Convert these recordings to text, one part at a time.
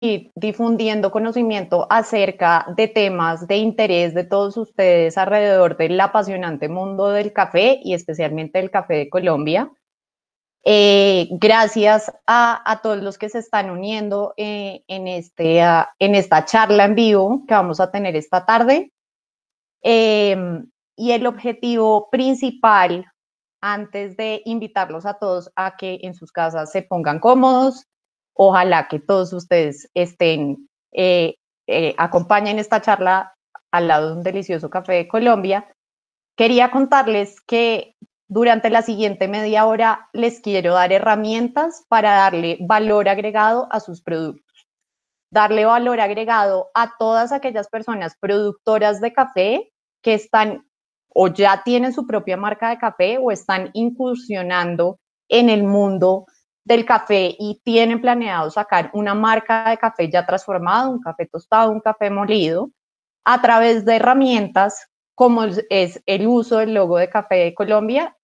y difundiendo conocimiento acerca de temas de interés de todos ustedes alrededor del apasionante mundo del café y especialmente del café de Colombia. Eh, gracias a, todos los que se están uniendo eh, en, este, en esta charla en vivo que vamos a tener esta tarde. Em, y el objetivo principal, antes de invitarlos a todos a que en sus casas se pongan cómodos, Ojalá que todos ustedes estén, eh, eh, acompañen esta charla al lado de un delicioso café de Colombia. Quería contarles que durante la siguiente media hora les quiero dar herramientas para darle valor agregado a sus productos, darle valor agregado a todas aquellas personas productoras de café que están o ya tienen su propia marca de café o están incursionando en el mundo del café y tienen planeado sacar una marca de café ya transformado, un café tostado, un café molido, a través de herramientas como es el uso del logo de Café de Colombia.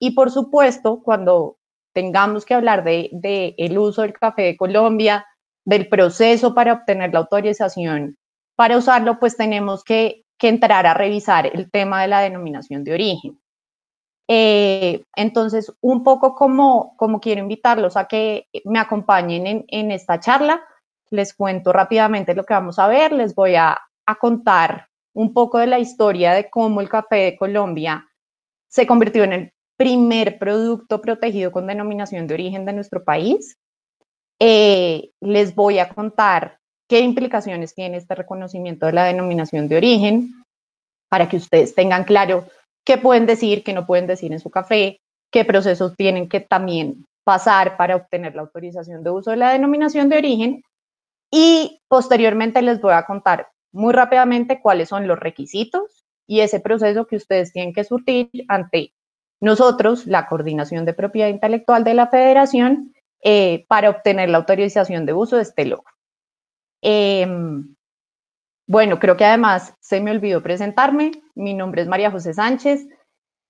Y por supuesto, cuando tengamos que hablar del de, el uso del Café de Colombia, del proceso para obtener la autorización para usarlo, pues tenemos que entrar a revisar el tema de la denominación de origen. Eh, entonces, un poco como, como quiero invitarlos a que me acompañen en, esta charla, les cuento rápidamente lo que vamos a ver, les voy a, contar un poco de la historia de cómo el café de Colombia se convirtió en el primer producto protegido con denominación de origen de nuestro país. Eh, les voy a contar qué implicaciones tiene este reconocimiento de la denominación de origen para que ustedes tengan claro qué pueden decir, qué no pueden decir en su café, qué procesos tienen que también pasar para obtener la autorización de uso de la denominación de origen. Y posteriormente les voy a contar muy rápidamente cuáles son los requisitos y ese proceso que ustedes tienen que surtir ante nosotros, la Coordinación de Propiedad Intelectual de la Federación, eh, para obtener la autorización de uso de este logo. Em, bueno, creo que además se me olvidó presentarme. Mi nombre es María José Sánchez.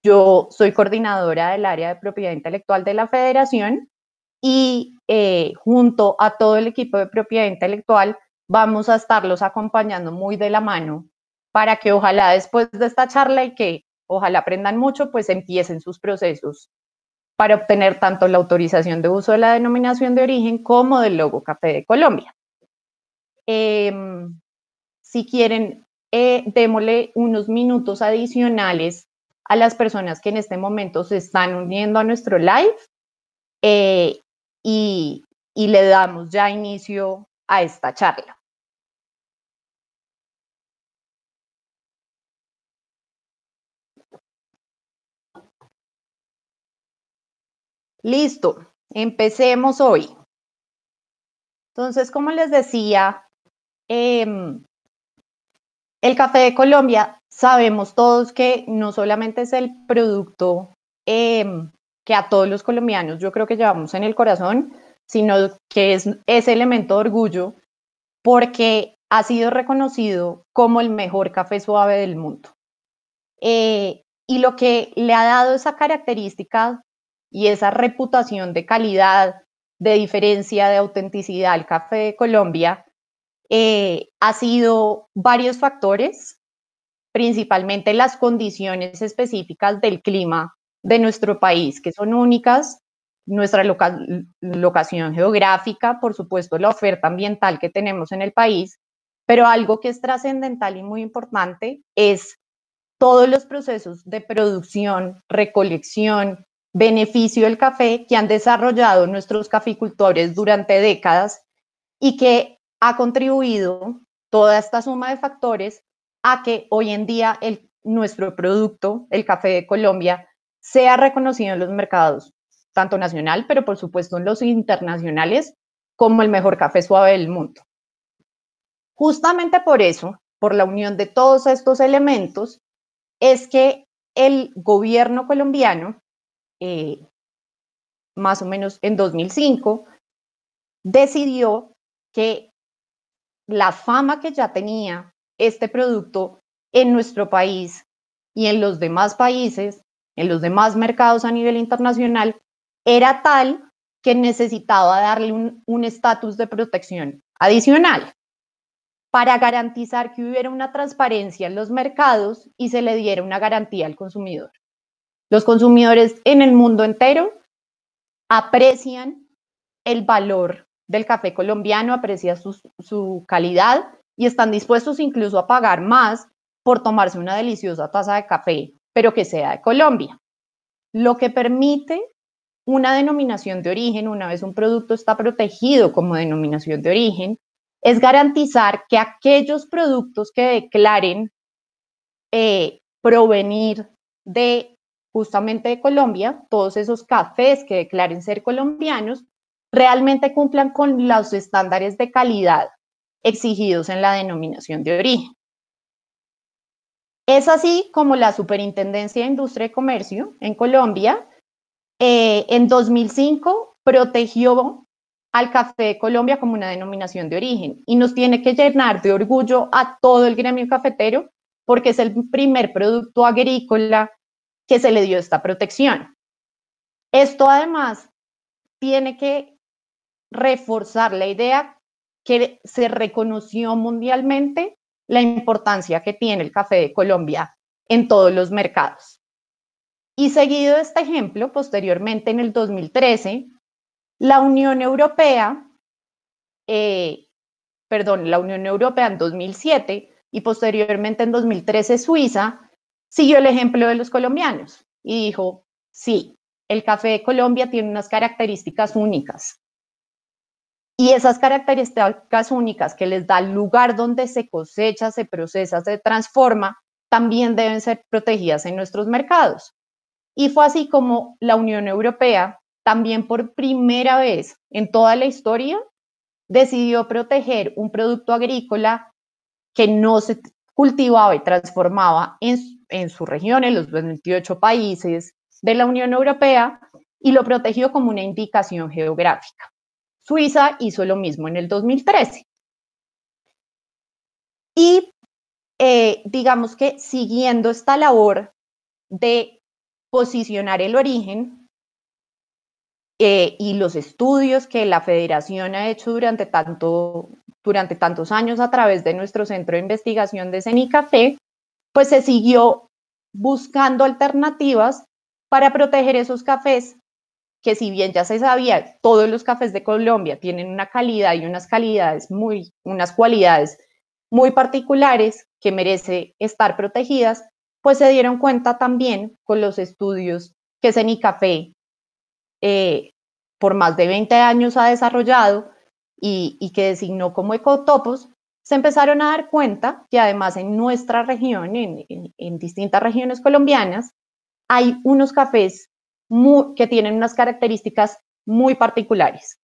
Yo soy coordinadora del área de propiedad intelectual de la federación y eh, junto a todo el equipo de propiedad intelectual vamos a estarlos acompañando muy de la mano para que ojalá después de esta charla y que ojalá aprendan mucho, pues empiecen sus procesos para obtener tanto la autorización de uso de la denominación de origen como del logo Café de Colombia. Em, si quieren, eh, démosle unos minutos adicionales a las personas que en este momento se están uniendo a nuestro live eh, y, le damos ya inicio a esta charla. Listo, empecemos hoy. Entonces, como les decía, em, el café de Colombia, sabemos todos que no solamente es el producto em, que a todos los colombianos yo creo que llevamos en el corazón, sino que es ese elemento de orgullo porque ha sido reconocido como el mejor café suave del mundo. Eh, y lo que le ha dado esa característica y esa reputación de calidad, de diferencia, de autenticidad al café de Colombia, eh, ha sido varios factores, principalmente las condiciones específicas del clima de nuestro país, que son únicas, nuestra locación geográfica, por supuesto, la oferta ambiental que tenemos en el país, pero algo que es trascendental y muy importante es todos los procesos de producción, recolección, beneficio del café que han desarrollado nuestros caficultores durante décadas y que ha contribuido toda esta suma de factores a que hoy en día el, nuestro producto, el café de Colombia, sea reconocido en los mercados, tanto nacional, pero por supuesto en los internacionales, como el mejor café suave del mundo. Justamente por eso, por la unión de todos estos elementos, es que el gobierno colombiano, eh, más o menos en 2005, decidió que la fama que ya tenía este producto en nuestro país y en los demás países, en los demás mercados a nivel internacional, era tal que necesitaba darle un estatus de protección adicional para garantizar que hubiera una transparencia en los mercados y se le diera una garantía al consumidor. Los consumidores en el mundo entero aprecian el valor del café colombiano, aprecia su, calidad y están dispuestos incluso a pagar más por tomarse una deliciosa taza de café, pero que sea de Colombia. Lo que permite una denominación de origen, una vez un producto está protegido como denominación de origen, es garantizar que aquellos productos que declaren eh, provenir de justamente de Colombia, todos esos cafés que declaren ser colombianos, realmente cumplan con los estándares de calidad exigidos en la denominación de origen. Es así como la Superintendencia de Industria y Comercio en Colombia eh, en 2005 protegió al café de Colombia como una denominación de origen y nos tiene que llenar de orgullo a todo el gremio cafetero porque es el primer producto agrícola que se le dio esta protección. Esto además tiene que reforzar la idea que se reconoció mundialmente la importancia que tiene el café de Colombia en todos los mercados. Y seguido de este ejemplo, posteriormente en el 2013, la Unión Europea, eh, perdón, la Unión Europea en 2007 y posteriormente en 2013 Suiza, siguió el ejemplo de los colombianos y dijo, sí, el café de Colombia tiene unas características únicas, y esas características únicas que les da el lugar donde se cosecha, se procesa, se transforma, también deben ser protegidas en nuestros mercados. Y fue así como la Unión Europea, también por primera vez en toda la historia, decidió proteger un producto agrícola que no se cultivaba y transformaba en, en su región, en los 28 países de la Unión Europea, y lo protegió como una indicación geográfica. Suiza hizo lo mismo en el 2013. Y eh, digamos que siguiendo esta labor de posicionar el origen eh, y los estudios que la federación ha hecho durante, tanto, durante tantos años a través de nuestro centro de investigación de CENICAFE, pues se siguió buscando alternativas para proteger esos cafés que si bien ya se sabía, todos los cafés de Colombia tienen una calidad y unas calidades muy, unas cualidades muy particulares que merece estar protegidas, pues se dieron cuenta también con los estudios que Cenicafé eh, por más de 20 años ha desarrollado y, que designó como ecotopos, se empezaron a dar cuenta que además en nuestra región, en distintas regiones colombianas, hay unos cafés que tienen unas características muy particulares.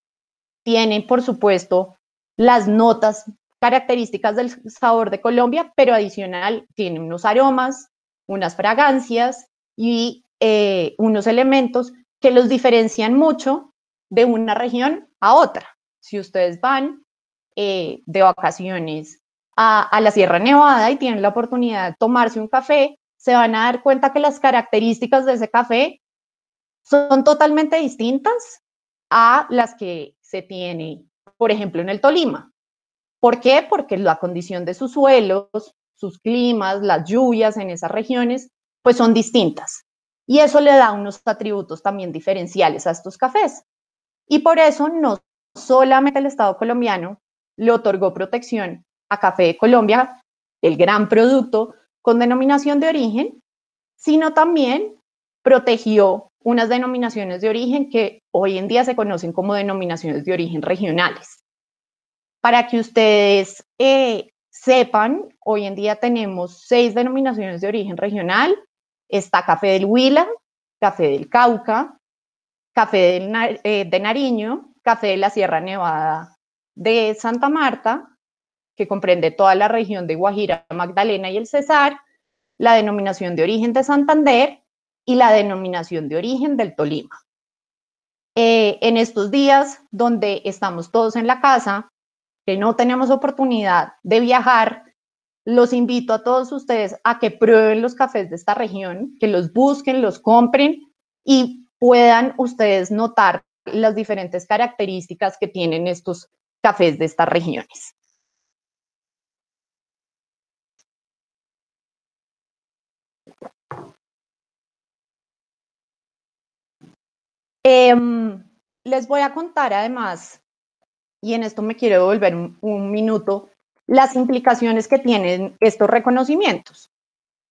Tienen, por supuesto, las notas características del sabor de Colombia, pero adicional tienen unos aromas, unas fragancias y eh, unos elementos que los diferencian mucho de una región a otra. Si ustedes van eh, de vacaciones a, a, la Sierra Nevada y tienen la oportunidad de tomarse un café, se van a dar cuenta que las características de ese café son totalmente distintas a las que se tiene, por ejemplo, en el Tolima. ¿Por qué? Porque la condición de sus suelos, sus climas, las lluvias en esas regiones, pues son distintas. Y eso le da unos atributos también diferenciales a estos cafés. Y por eso no solamente el Estado colombiano le otorgó protección a Café de Colombia, el gran producto con denominación de origen, sino también protegió unas denominaciones de origen que hoy en día se conocen como denominaciones de origen regionales. Para que ustedes eh, sepan, hoy en día tenemos seis denominaciones de origen regional. Está Café del Huila, Café del Cauca, Café eh, de Nariño, Café de la Sierra Nevada de Santa Marta, que comprende toda la región de Guajira, Magdalena y el Cesar, la denominación de origen de Santander, y la denominación de origen del Tolima. Eh, en estos días donde estamos todos en la casa, que no tenemos oportunidad de viajar, los invito a todos ustedes a que prueben los cafés de esta región, que los busquen, los compren y puedan ustedes notar las diferentes características que tienen estos cafés de estas regiones. Em, les voy a contar además, y en esto me quiero devolver un, minuto, las implicaciones que tienen estos reconocimientos.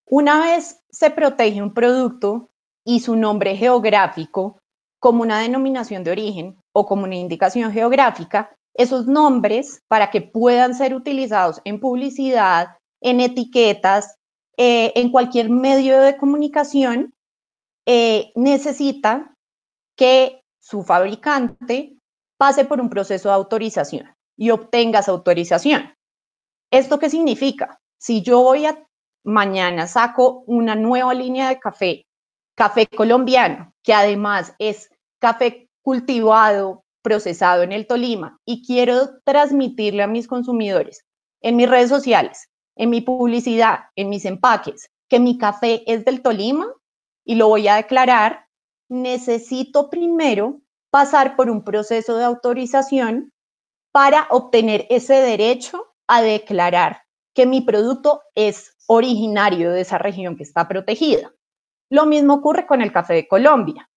Una vez se protege un producto y su nombre geográfico como una denominación de origen o como una indicación geográfica, esos nombres para que puedan ser utilizados en publicidad, en etiquetas, eh, en cualquier medio de comunicación, eh, necesitan que su fabricante pase por un proceso de autorización y obtenga esa autorización. ¿Esto qué significa? Si yo voy a mañana saco una nueva línea de café, café colombiano, que además es café cultivado, procesado en el Tolima, y quiero transmitirle a mis consumidores en mis redes sociales, en mi publicidad, en mis empaques, que mi café es del Tolima y lo voy a declarar necesito primero pasar por un proceso de autorización para obtener ese derecho a declarar que mi producto es originario de esa región que está protegida. Lo mismo ocurre con el café de Colombia.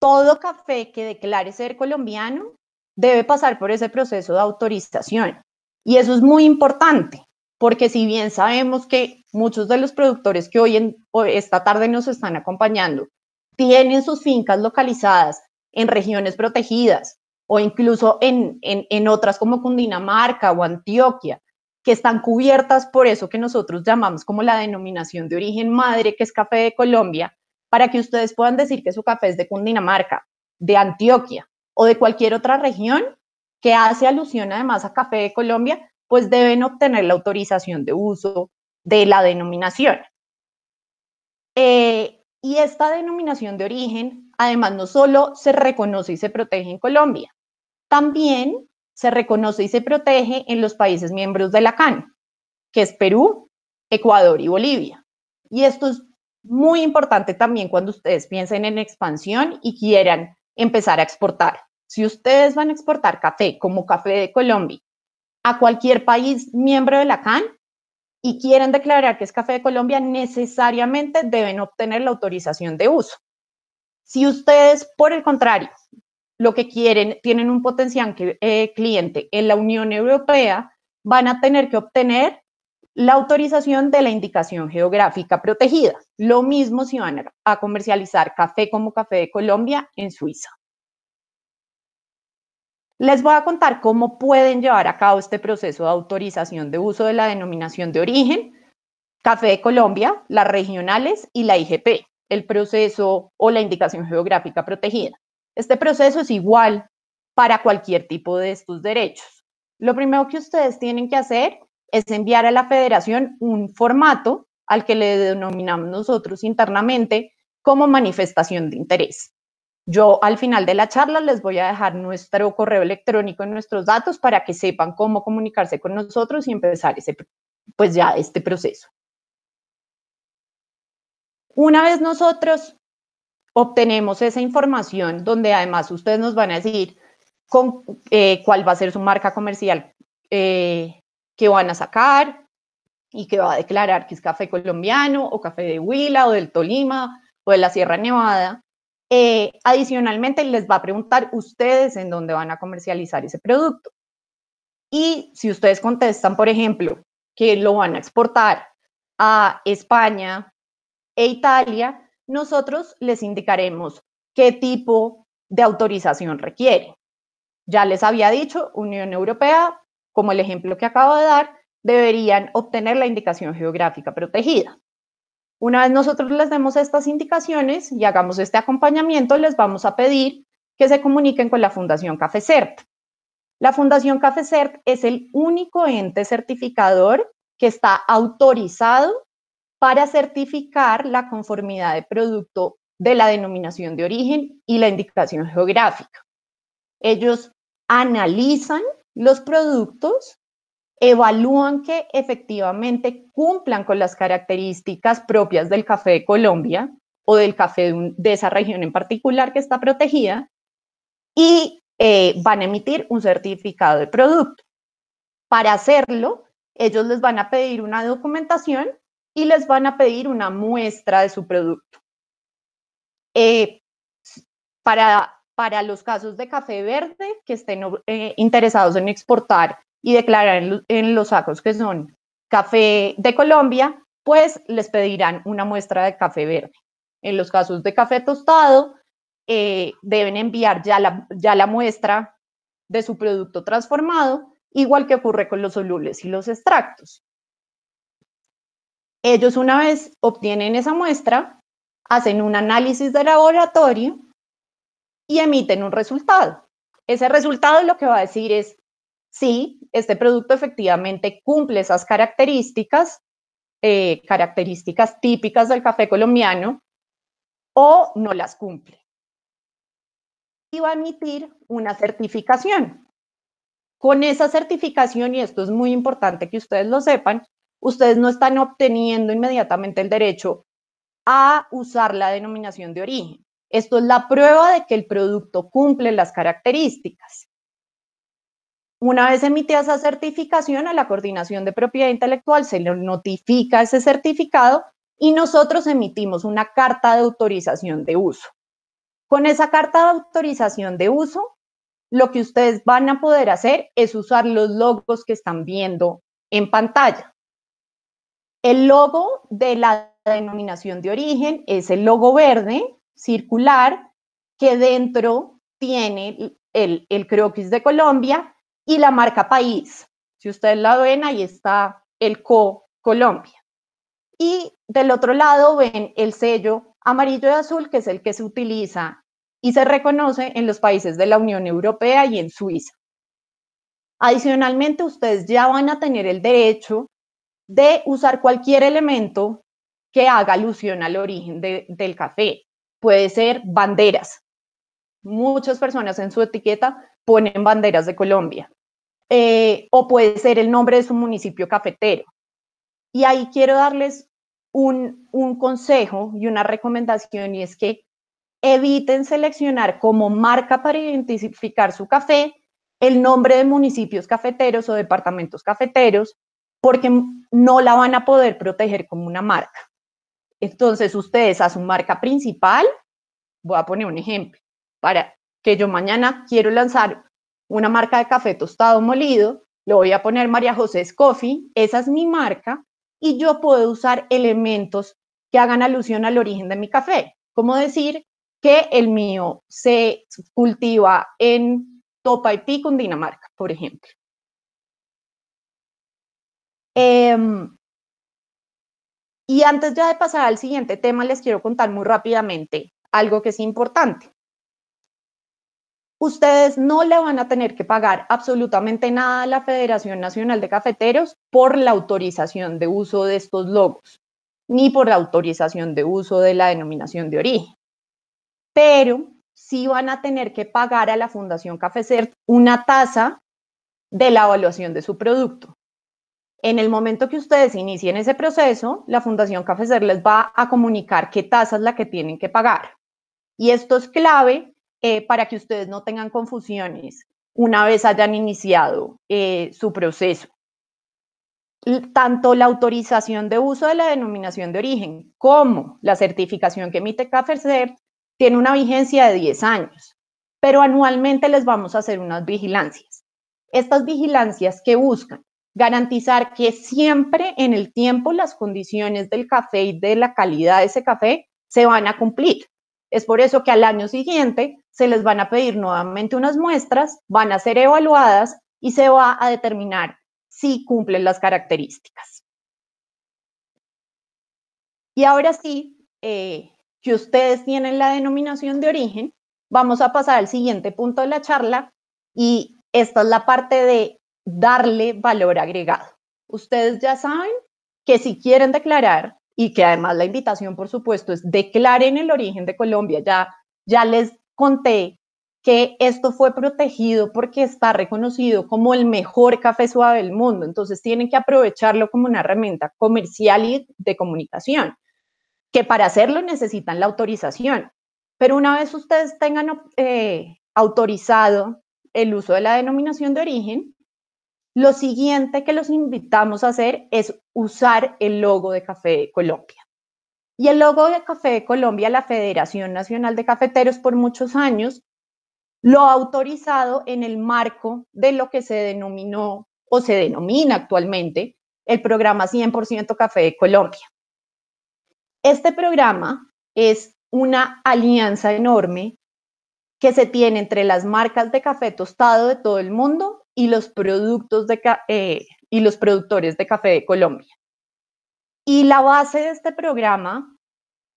Todo café que declare ser colombiano debe pasar por ese proceso de autorización. Y eso es muy importante, porque si bien sabemos que muchos de los productores que hoy en, esta tarde nos están acompañando tienen sus fincas localizadas en regiones protegidas o incluso en, en, otras como Cundinamarca o Antioquia, que están cubiertas por eso que nosotros llamamos como la denominación de origen madre, que es café de Colombia, para que ustedes puedan decir que su café es de Cundinamarca, de Antioquia o de cualquier otra región que hace alusión además a café de Colombia, pues deben obtener la autorización de uso de la denominación. Eh, y esta denominación de origen, además, no solo se reconoce y se protege en Colombia, también se reconoce y se protege en los países miembros de la CAN, que es Perú, Ecuador y Bolivia. Y esto es muy importante también cuando ustedes piensen en expansión y quieran empezar a exportar. Si ustedes van a exportar café como café de Colombia a cualquier país miembro de la CAN, y quieren declarar que es café de Colombia, necesariamente deben obtener la autorización de uso. Si ustedes, por el contrario, lo que quieren, tienen un potencial eh, cliente en la Unión Europea, van a tener que obtener la autorización de la indicación geográfica protegida. Lo mismo si van a comercializar café como café de Colombia en Suiza. Les voy a contar cómo pueden llevar a cabo este proceso de autorización de uso de la denominación de origen, Café de Colombia, las regionales y la IGP, el proceso o la indicación geográfica protegida. Este proceso es igual para cualquier tipo de estos derechos. Lo primero que ustedes tienen que hacer es enviar a la federación un formato al que le denominamos nosotros internamente como manifestación de interés. Yo al final de la charla les voy a dejar nuestro correo electrónico y nuestros datos para que sepan cómo comunicarse con nosotros y empezar pues ya este proceso. Una vez nosotros obtenemos esa información, donde además ustedes nos van a decir con, eh, cuál va a ser su marca comercial eh, que van a sacar y que va a declarar que es café colombiano o café de Huila o del Tolima o de la Sierra Nevada, eh, adicionalmente, les va a preguntar ustedes en dónde van a comercializar ese producto. Y si ustedes contestan, por ejemplo, que lo van a exportar a España e Italia, nosotros les indicaremos qué tipo de autorización requiere. Ya les había dicho, Unión Europea, como el ejemplo que acabo de dar, deberían obtener la indicación geográfica protegida. Una vez nosotros les demos estas indicaciones y hagamos este acompañamiento, les vamos a pedir que se comuniquen con la Fundación CafeCert. La Fundación CafeCert es el único ente certificador que está autorizado para certificar la conformidad de producto de la denominación de origen y la indicación geográfica. Ellos analizan los productos evalúan que efectivamente cumplan con las características propias del café de Colombia o del café de, esa región en particular que está protegida y eh, van a emitir un certificado de producto. Para hacerlo, ellos les van a pedir una documentación y les van a pedir una muestra de su producto. Eh, para, para los casos de café verde que estén eh, interesados en exportar y declarar en, los sacos que son café de Colombia, pues les pedirán una muestra de café verde. En los casos de café tostado, eh, deben enviar ya la, ya la muestra de su producto transformado, igual que ocurre con los solubles y los extractos. Ellos una vez obtienen esa muestra, hacen un análisis de laboratorio y emiten un resultado. Ese resultado lo que va a decir es si este producto efectivamente cumple esas características, eh, características típicas del café colombiano, o no las cumple. Y va a emitir una certificación. Con esa certificación, y esto es muy importante que ustedes lo sepan, ustedes no están obteniendo inmediatamente el derecho a usar la denominación de origen. Esto es la prueba de que el producto cumple las características. Una vez emitida esa certificación, a la coordinación de propiedad intelectual se le notifica ese certificado y nosotros emitimos una carta de autorización de uso. Con esa carta de autorización de uso, lo que ustedes van a poder hacer es usar los logos que están viendo en pantalla. El logo de la denominación de origen es el logo verde, circular, que dentro tiene el, el croquis de Colombia y la marca país. Si ustedes la ven, ahí está el CO Colombia. Y del otro lado ven el sello amarillo y azul, que es el que se utiliza y se reconoce en los países de la Unión Europea y en Suiza. Adicionalmente, ustedes ya van a tener el derecho de usar cualquier elemento que haga alusión al origen del café. Puede ser banderas. Muchas personas en su etiqueta ponen banderas de Colombia. Eh, o puede ser el nombre de su municipio cafetero. Y ahí quiero darles un, un consejo y una recomendación y es que eviten seleccionar como marca para identificar su café el nombre de municipios cafeteros o departamentos cafeteros porque no la van a poder proteger como una marca. Entonces, ustedes a su marca principal, voy a poner un ejemplo, para que yo mañana quiero lanzar una marca de café tostado molido, le voy a poner María José Coffee, esa es mi marca, y yo puedo usar elementos que hagan alusión al origen de mi café, como decir que el mío se cultiva en en Dinamarca, por ejemplo. Em, y antes ya de pasar al siguiente tema, les quiero contar muy rápidamente algo que es importante. Ustedes no le van a tener que pagar absolutamente nada a la Federación Nacional de Cafeteros por la autorización de uso de estos logos, ni por la autorización de uso de la denominación de origen. Pero sí van a tener que pagar a la Fundación Cafecer una tasa de la evaluación de su producto. En el momento que ustedes inicien ese proceso, la Fundación Cafecer les va a comunicar qué tasa es la que tienen que pagar. Y esto es clave eh, para que ustedes no tengan confusiones una vez hayan iniciado eh, su proceso. Tanto la autorización de uso de la denominación de origen como la certificación que emite CAFERCER tiene una vigencia de 10 años, pero anualmente les vamos a hacer unas vigilancias. Estas vigilancias que buscan garantizar que siempre en el tiempo las condiciones del café y de la calidad de ese café se van a cumplir. Es por eso que al año siguiente se les van a pedir nuevamente unas muestras, van a ser evaluadas y se va a determinar si cumplen las características. Y ahora sí, eh, que ustedes tienen la denominación de origen, vamos a pasar al siguiente punto de la charla y esta es la parte de darle valor agregado. Ustedes ya saben que si quieren declarar y que además la invitación, por supuesto, es declaren el origen de Colombia, ya, ya les conté que esto fue protegido porque está reconocido como el mejor café suave del mundo. Entonces tienen que aprovecharlo como una herramienta comercial y de comunicación, que para hacerlo necesitan la autorización. Pero una vez ustedes tengan eh, autorizado el uso de la denominación de origen, lo siguiente que los invitamos a hacer es usar el logo de Café Colombia. Y el logo de Café de Colombia, la Federación Nacional de Cafeteros, por muchos años, lo ha autorizado en el marco de lo que se denominó o se denomina actualmente el programa 100% Café de Colombia. Este programa es una alianza enorme que se tiene entre las marcas de café tostado de todo el mundo y los productos eh, y los productores de café de Colombia. Y la base de este programa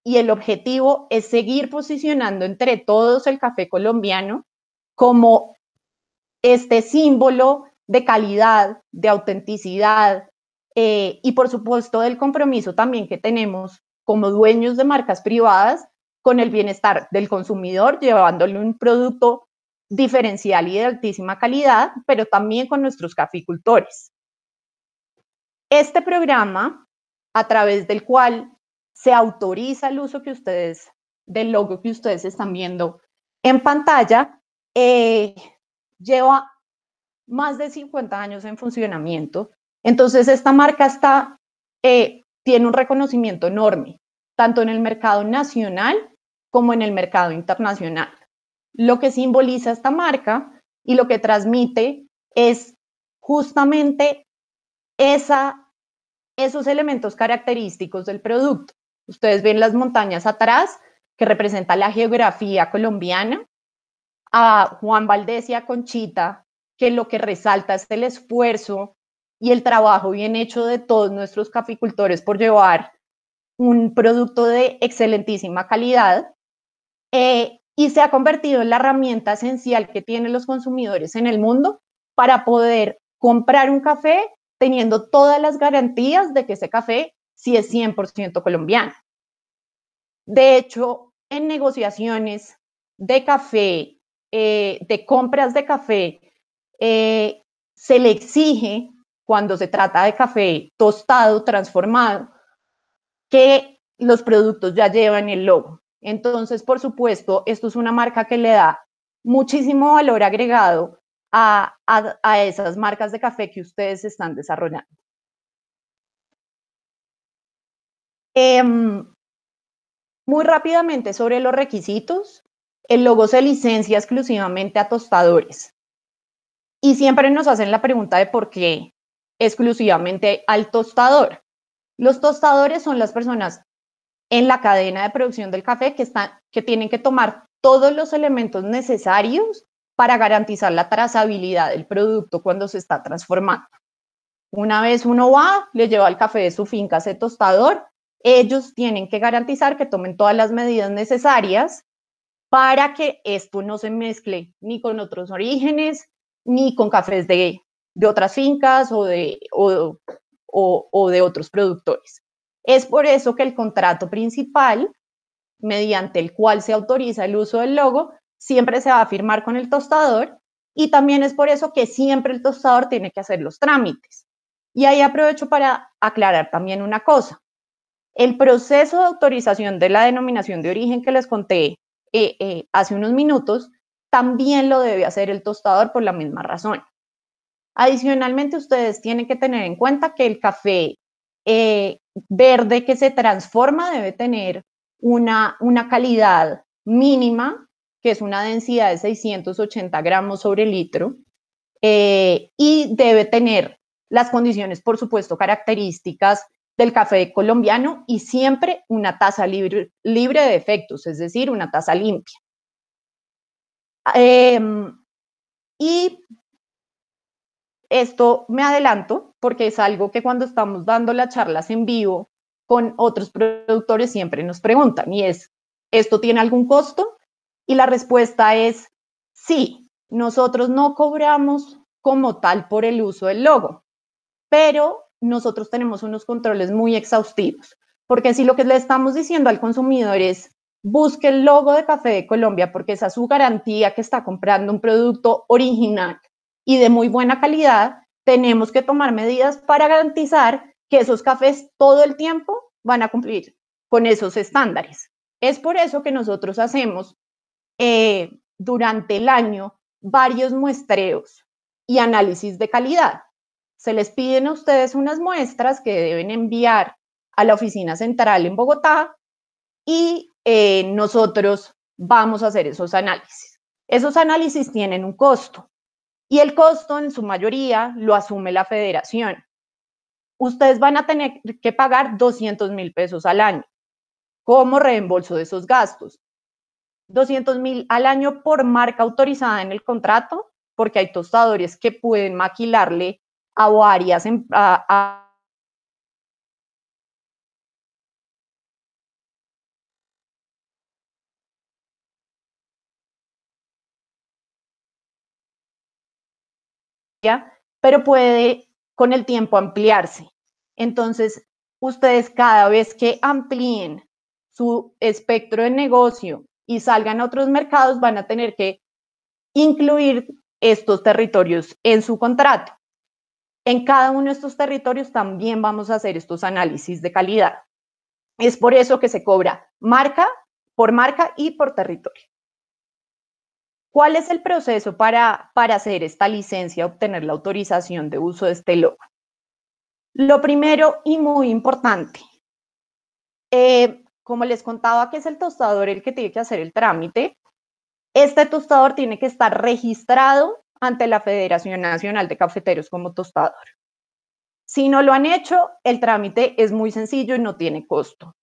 y el objetivo es seguir posicionando entre todos el café colombiano como este símbolo de calidad, de autenticidad eh, y por supuesto del compromiso también que tenemos como dueños de marcas privadas con el bienestar del consumidor, llevándole un producto diferencial y de altísima calidad, pero también con nuestros caficultores. Este programa a través del cual se autoriza el uso que ustedes, del logo que ustedes están viendo en pantalla, eh, lleva más de 50 años en funcionamiento. Entonces, esta marca está, eh, tiene un reconocimiento enorme, tanto en el mercado nacional como en el mercado internacional. Lo que simboliza esta marca y lo que transmite es justamente esa esos elementos característicos del producto. Ustedes ven las montañas atrás, que representa la geografía colombiana, a Juan Valdés y a Conchita, que lo que resalta es el esfuerzo y el trabajo bien hecho de todos nuestros caficultores por llevar un producto de excelentísima calidad eh, y se ha convertido en la herramienta esencial que tienen los consumidores en el mundo para poder comprar un café teniendo todas las garantías de que ese café sí es 100% colombiano. De hecho, en negociaciones de café, eh, de compras de café, eh, se le exige, cuando se trata de café tostado, transformado, que los productos ya llevan el logo. Entonces, por supuesto, esto es una marca que le da muchísimo valor agregado a, esas marcas de café que ustedes están desarrollando. Em, muy rápidamente sobre los requisitos, el logo se licencia exclusivamente a tostadores. Y siempre nos hacen la pregunta de por qué exclusivamente al tostador. Los tostadores son las personas en la cadena de producción del café que, están, que tienen que tomar todos los elementos necesarios para garantizar la trazabilidad del producto cuando se está transformando. Una vez uno va, le lleva el café de su finca a ese tostador, ellos tienen que garantizar que tomen todas las medidas necesarias para que esto no se mezcle ni con otros orígenes, ni con cafés de, otras fincas o de otros productores. Es por eso que el contrato principal, mediante el cual se autoriza el uso del logo, siempre se va a firmar con el tostador y también es por eso que siempre el tostador tiene que hacer los trámites. Y ahí aprovecho para aclarar también una cosa. El proceso de autorización de la denominación de origen que les conté eh, eh, hace unos minutos también lo debe hacer el tostador por la misma razón. Adicionalmente, ustedes tienen que tener en cuenta que el café eh, verde que se transforma debe tener una, una calidad mínima que es una densidad de 680 gramos sobre litro, eh, y debe tener las condiciones, por supuesto, características del café colombiano y siempre una taza libre, libre de defectos, es decir, una taza limpia. Em, y esto me adelanto porque es algo que cuando estamos dando las charlas en vivo con otros productores siempre nos preguntan y es, ¿esto tiene algún costo? Y la respuesta es sí, nosotros no cobramos como tal por el uso del logo, pero nosotros tenemos unos controles muy exhaustivos, porque si lo que le estamos diciendo al consumidor es busque el logo de Café de Colombia porque esa es su garantía que está comprando un producto original y de muy buena calidad, tenemos que tomar medidas para garantizar que esos cafés todo el tiempo van a cumplir con esos estándares. Es por eso que nosotros hacemos eh, durante el año varios muestreos y análisis de calidad. Se les piden a ustedes unas muestras que deben enviar a la oficina central en Bogotá y eh, nosotros vamos a hacer esos análisis. Esos análisis tienen un costo y el costo en su mayoría lo asume la federación. Ustedes van a tener que pagar 200 mil pesos al año como reembolso de esos gastos. 200 mil al año por marca autorizada en el contrato, porque hay tostadores que pueden maquilarle a varias, empresas, pero puede con el tiempo ampliarse. Entonces, ustedes cada vez que amplíen su espectro de negocio y salgan a otros mercados, van a tener que incluir estos territorios en su contrato. En cada uno de estos territorios también vamos a hacer estos análisis de calidad. Es por eso que se cobra marca, por marca y por territorio. ¿Cuál es el proceso para, para hacer esta licencia, obtener la autorización de uso de este logo? Lo primero y muy importante, eh, como les contaba que es el tostador el que tiene que hacer el trámite, este tostador tiene que estar registrado ante la Federación Nacional de Cafeteros como tostador. Si no lo han hecho, el trámite es muy sencillo y no tiene costo.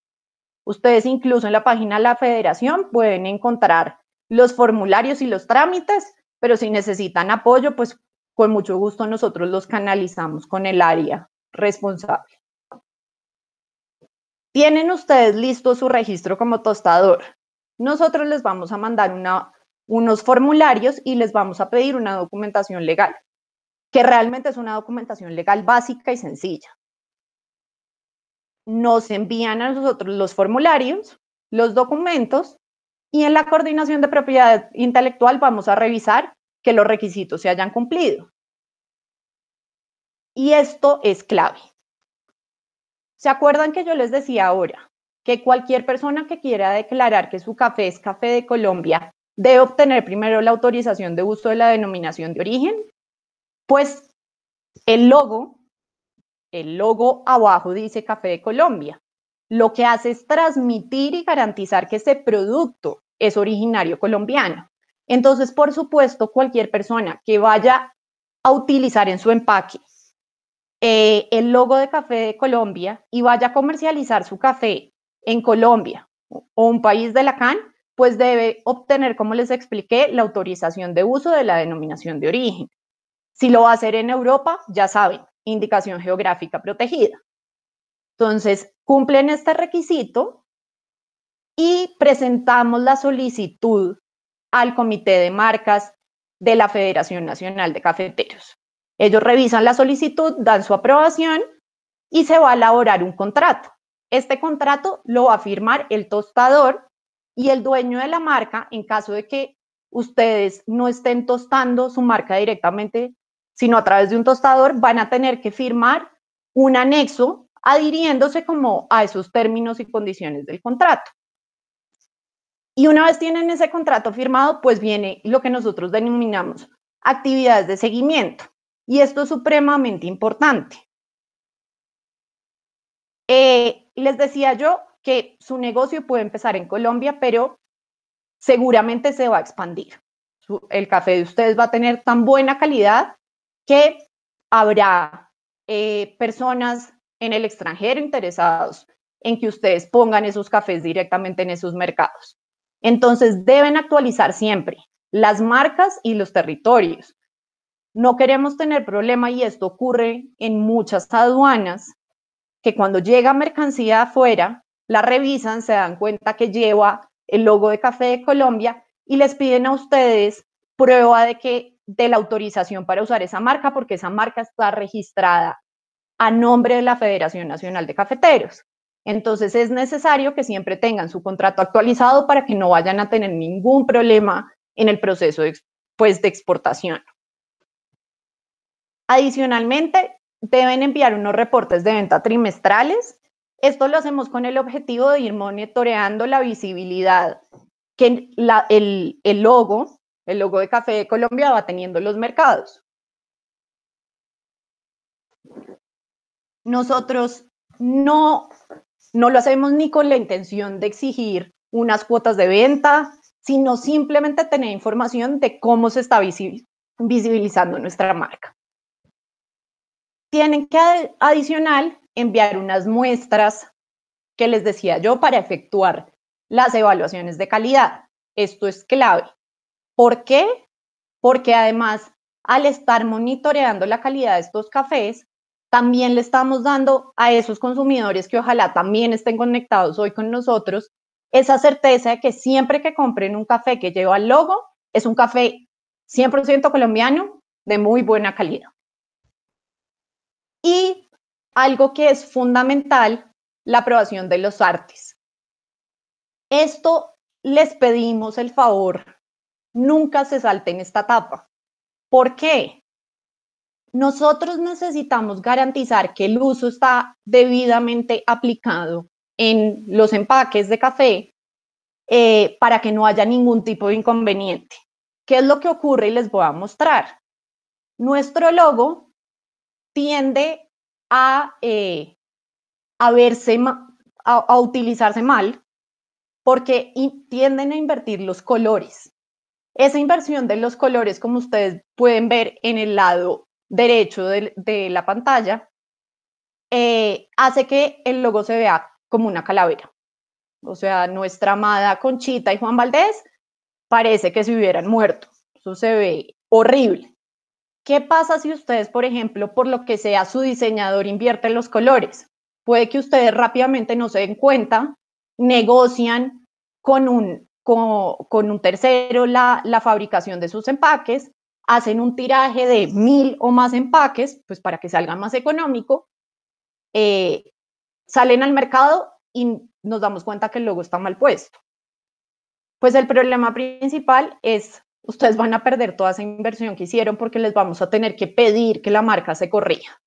Ustedes incluso en la página de la federación pueden encontrar los formularios y los trámites, pero si necesitan apoyo, pues con mucho gusto nosotros los canalizamos con el área responsable. Tienen ustedes listo su registro como tostador. Nosotros les vamos a mandar unos formularios y les vamos a pedir una documentación legal, que realmente es una documentación legal básica y sencilla. Nos envían a nosotros los formularios, los documentos y en la coordinación de propiedad intelectual vamos a revisar que los requisitos se hayan cumplido. Y esto es clave. ¿Se acuerdan que yo les decía ahora que cualquier persona que quiera declarar que su café es café de Colombia debe obtener primero la autorización de uso de la denominación de origen? Pues el logo, el logo abajo dice Café de Colombia. Lo que hace es transmitir y garantizar que ese producto es originario colombiano. Entonces, por supuesto, cualquier persona que vaya a utilizar en su empaque eh, el logo de café de Colombia y vaya a comercializar su café en Colombia o un país de la CAN, pues debe obtener, como les expliqué, la autorización de uso de la denominación de origen. Si lo va a hacer en Europa, ya saben, indicación geográfica protegida. Entonces, cumplen este requisito y presentamos la solicitud al Comité de Marcas de la Federación Nacional de Cafeteros. Ellos revisan la solicitud, dan su aprobación y se va a elaborar un contrato. Este contrato lo va a firmar el tostador y el dueño de la marca en caso de que ustedes no estén tostando su marca directamente, sino a través de un tostador, van a tener que firmar un anexo adhiriéndose como a esos términos y condiciones del contrato. Y una vez tienen ese contrato firmado, pues viene lo que nosotros denominamos actividades de seguimiento. Y esto es supremamente importante. Eh, les decía yo que su negocio puede empezar en Colombia, pero seguramente se va a expandir. el café de ustedes va a tener tan buena calidad que habrá eh, personas en el extranjero interesados en que ustedes pongan esos cafés directamente en esos mercados. Entonces deben actualizar siempre las marcas y los territorios. No queremos tener problema y esto ocurre en muchas aduanas, que cuando llega mercancía afuera, la revisan, se dan cuenta que lleva el logo de Café de Colombia y les piden a ustedes prueba de que de la autorización para usar esa marca porque esa marca está registrada a nombre de la Federación Nacional de Cafeteros. Entonces es necesario que siempre tengan su contrato actualizado para que no vayan a tener ningún problema en el proceso de pues, exportación. Adicionalmente, deben enviar unos reportes de venta trimestrales. Esto lo hacemos con el objetivo de ir monitoreando la visibilidad que el, logo, el logo de Café de Colombia va teniendo en los mercados. Nosotros no, no lo hacemos ni con la intención de exigir unas cuotas de venta, sino simplemente tener información de cómo se está visibilizando nuestra marca tienen que adicional enviar unas muestras que les decía yo para efectuar las evaluaciones de calidad. Esto es clave. ¿Por qué? Porque además, al estar monitoreando la calidad de estos cafés, también le estamos dando a esos consumidores que ojalá también estén conectados hoy con nosotros esa certeza de que siempre que compren un café que lleva el logo, es un café 100% colombiano de muy buena calidad y algo que es fundamental, la aprobación de los artes. Esto les pedimos el favor, nunca se salten esta etapa. ¿Por qué? Nosotros necesitamos garantizar que el uso está debidamente aplicado en los empaques de café eh, para que no haya ningún tipo de inconveniente. ¿Qué es lo que ocurre? Y les voy a mostrar. Nuestro logo tiende a, eh, a verse, a, utilizarse mal porque tienden a invertir los colores. Esa inversión de los colores, como ustedes pueden ver en el lado derecho de, la pantalla, eh, hace que el logo se vea como una calavera. O sea, nuestra amada Conchita y Juan Valdés parece que se hubieran muerto. Eso se ve horrible. ¿Qué pasa si ustedes, por ejemplo, por lo que sea su diseñador invierte los colores? Puede que ustedes rápidamente no se den cuenta, negocian con un, con, un tercero la, la fabricación de sus empaques, hacen un tiraje de mil o más empaques, pues para que salga más económico, eh, salen al mercado y nos damos cuenta que el logo está mal puesto. Pues el problema principal es ustedes van a perder toda esa inversión que hicieron porque les vamos a tener que pedir que la marca se corrija.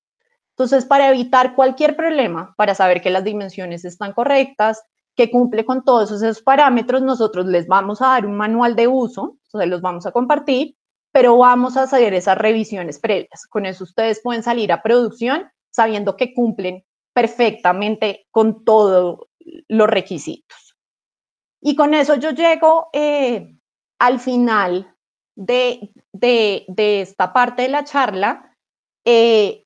Entonces, para evitar cualquier problema, para saber que las dimensiones están correctas, que cumple con todos esos parámetros, nosotros les vamos a dar un manual de uso, Entonces, los vamos a compartir, pero vamos a hacer esas revisiones previas. Con eso ustedes pueden salir a producción sabiendo que cumplen perfectamente con todos los requisitos. Y con eso yo llego eh, al final de, de, esta parte de la charla, eh,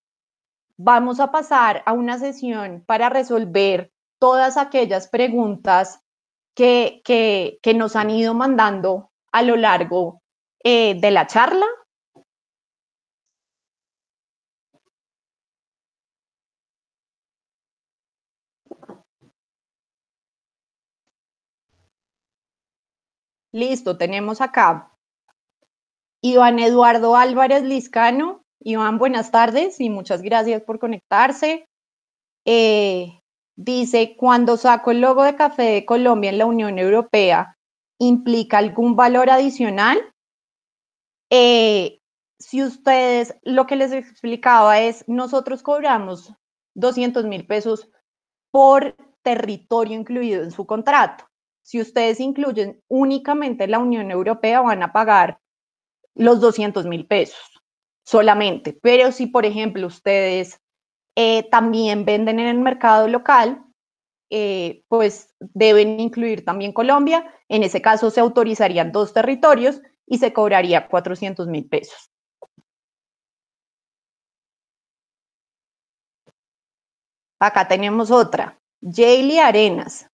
vamos a pasar a una sesión para resolver todas aquellas preguntas que, que, nos han ido mandando a lo largo eh, de la charla Listo, tenemos acá Iván Eduardo Álvarez Liscano. Iván, buenas tardes y muchas gracias por conectarse. Eh, dice, cuando saco el logo de café de Colombia en la Unión Europea, ¿implica algún valor adicional? Eh, si ustedes, lo que les explicaba es, nosotros cobramos 200 mil pesos por territorio incluido en su contrato. Si ustedes incluyen únicamente la Unión Europea, van a pagar los 200 mil pesos solamente. Pero si, por ejemplo, ustedes eh, también venden en el mercado local, eh, pues deben incluir también Colombia. En ese caso se autorizarían dos territorios y se cobraría 400 mil pesos. Acá tenemos otra. Jaylee Arenas.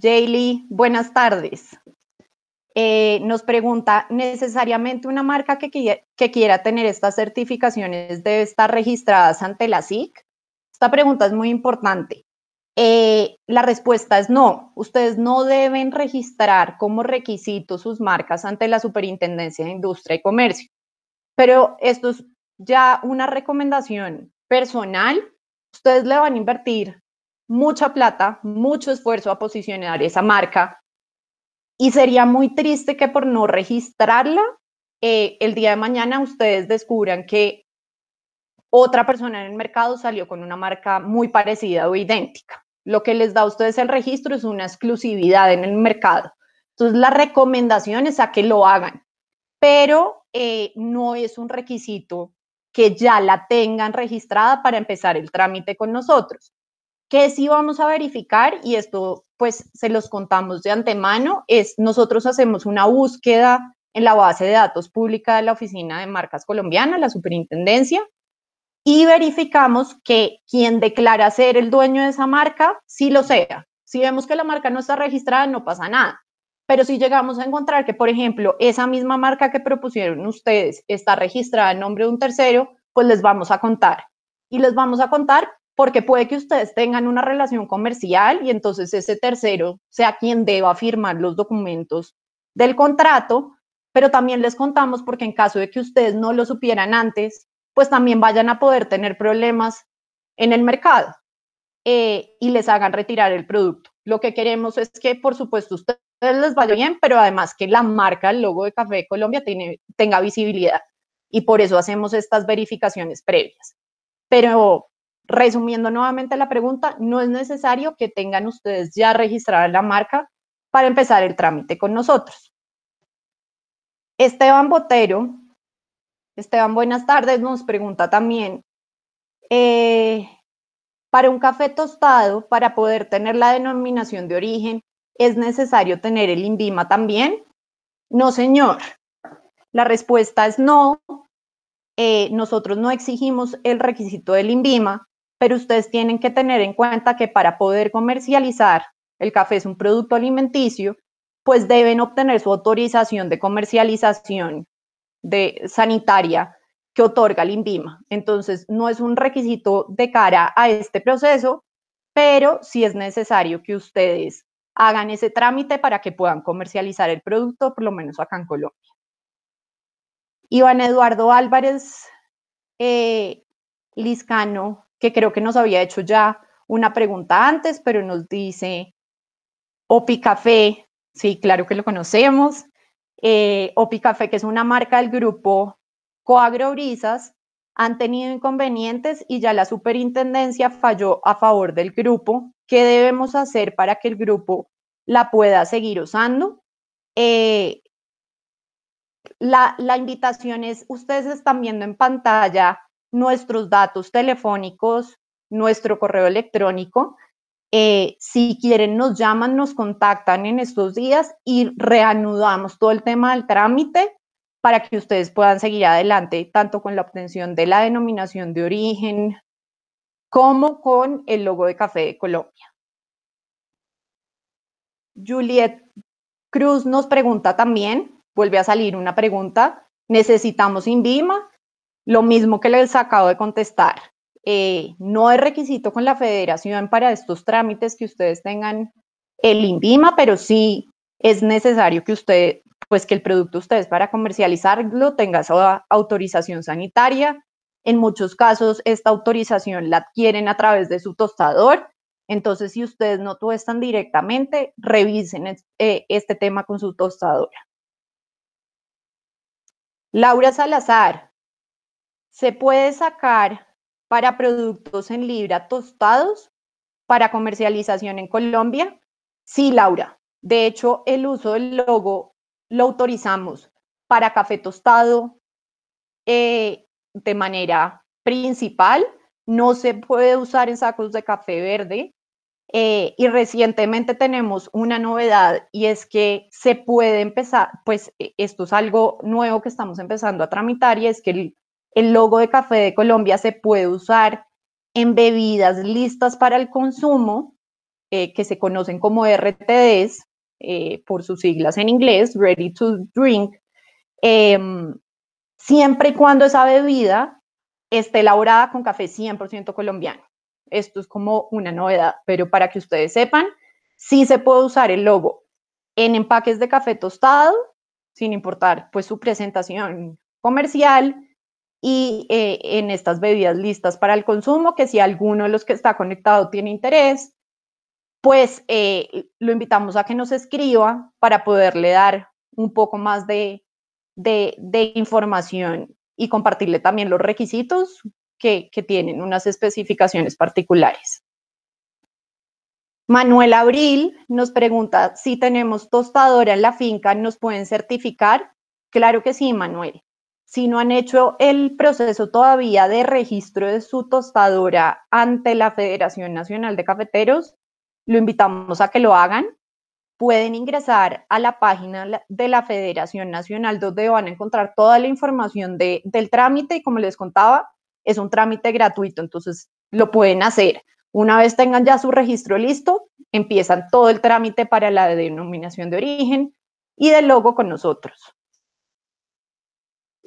Jaylee, buenas tardes. Eh, nos pregunta, ¿necesariamente una marca que, quiera tener estas certificaciones debe estar registrada ante la SIC? Esta pregunta es muy importante. Eh, la respuesta es no. Ustedes no deben registrar como requisito sus marcas ante la Superintendencia de Industria y Comercio. Pero esto es ya una recomendación personal. Ustedes le van a invertir mucha plata, mucho esfuerzo a posicionar esa marca y sería muy triste que por no registrarla, eh, el día de mañana ustedes descubran que otra persona en el mercado salió con una marca muy parecida o idéntica. Lo que les da a ustedes el registro es una exclusividad en el mercado. Entonces, la recomendación es a que lo hagan, pero eh, no es un requisito que ya la tengan registrada para empezar el trámite con nosotros que sí vamos a verificar, y esto pues se los contamos de antemano, es nosotros hacemos una búsqueda en la base de datos pública de la Oficina de Marcas Colombiana, la Superintendencia, y verificamos que quien declara ser el dueño de esa marca, sí lo sea. Si vemos que la marca no está registrada, no pasa nada. Pero si llegamos a encontrar que, por ejemplo, esa misma marca que propusieron ustedes está registrada en nombre de un tercero, pues les vamos a contar. Y les vamos a contar porque puede que ustedes tengan una relación comercial y entonces ese tercero sea quien deba firmar los documentos del contrato, pero también les contamos porque en caso de que ustedes no lo supieran antes, pues también vayan a poder tener problemas en el mercado eh, y les hagan retirar el producto. Lo que queremos es que, por supuesto, ustedes les vaya bien, pero además que la marca, el logo de Café de Colombia tenga visibilidad. Y por eso hacemos estas verificaciones previas. Pero Resumiendo nuevamente la pregunta, no es necesario que tengan ustedes ya registrada la marca para empezar el trámite con nosotros. Esteban Botero, Esteban, buenas tardes, nos pregunta también, eh, para un café tostado, para poder tener la denominación de origen, ¿es necesario tener el INVIMA también? No, señor. La respuesta es no. Eh, nosotros no exigimos el requisito del INVIMA pero ustedes tienen que tener en cuenta que para poder comercializar, el café es un producto alimenticio, pues deben obtener su autorización de comercialización de sanitaria que otorga el INVIMA. Entonces, no es un requisito de cara a este proceso, pero sí es necesario que ustedes hagan ese trámite para que puedan comercializar el producto, por lo menos acá en Colombia. Iván Eduardo Álvarez eh, Liscano que creo que nos había hecho ya una pregunta antes, pero nos dice Opi Café, sí, claro que lo conocemos, eh, Opi Café, que es una marca del grupo Coagrobrisas han tenido inconvenientes y ya la superintendencia falló a favor del grupo. ¿Qué debemos hacer para que el grupo la pueda seguir usando? Eh, la, la invitación es, ustedes están viendo en pantalla nuestros datos telefónicos, nuestro correo electrónico. Eh, si quieren, nos llaman, nos contactan en estos días y reanudamos todo el tema del trámite para que ustedes puedan seguir adelante tanto con la obtención de la denominación de origen como con el logo de Café de Colombia. Juliet Cruz nos pregunta también, vuelve a salir una pregunta, necesitamos INVIMA, lo mismo que les acabo de contestar, eh, no es requisito con la federación para estos trámites que ustedes tengan el INVIMA, pero sí es necesario que usted, pues que el producto ustedes para comercializarlo tenga esa autorización sanitaria. En muchos casos esta autorización la adquieren a través de su tostador. Entonces, si ustedes no tostan directamente, revisen eh, este tema con su tostadora. Laura Salazar, se puede sacar para productos en libra tostados para comercialización en Colombia? Sí, Laura. De hecho, el uso del logo lo autorizamos para café tostado eh, de manera principal. No se puede usar en sacos de café verde. Eh, y recientemente tenemos una novedad y es que se puede empezar, pues e-, esto es algo nuevo que estamos empezando a tramitar y es que el el logo de Café de Colombia se puede usar en bebidas listas para el consumo, eh, que se conocen como RTDs, eh, por sus siglas en inglés, Ready to Drink, em, siempre y cuando esa bebida esté elaborada con café 100% colombiano. Esto es como una novedad, pero para que ustedes sepan, sí se puede usar el logo en empaques de café tostado, sin importar pues su presentación comercial, y eh, en estas bebidas listas para el consumo, que si alguno de los que está conectado tiene interés, pues eh, lo invitamos a que nos escriba para poderle dar un poco más de, información y compartirle también los requisitos que, que tienen unas especificaciones particulares. Manuel Abril nos pregunta si tenemos tostadora en la finca, ¿nos pueden certificar? Claro que sí, Manuel si no han hecho el proceso todavía de registro de su tostadora ante la Federación Nacional de Cafeteros, lo invitamos a que lo hagan. Pueden ingresar a la página de la Federación Nacional donde van a encontrar toda la información del trámite y como les contaba, es un trámite gratuito, entonces lo pueden hacer. Una vez tengan ya su registro listo, empiezan todo el trámite para la denominación de origen y del logo con nosotros.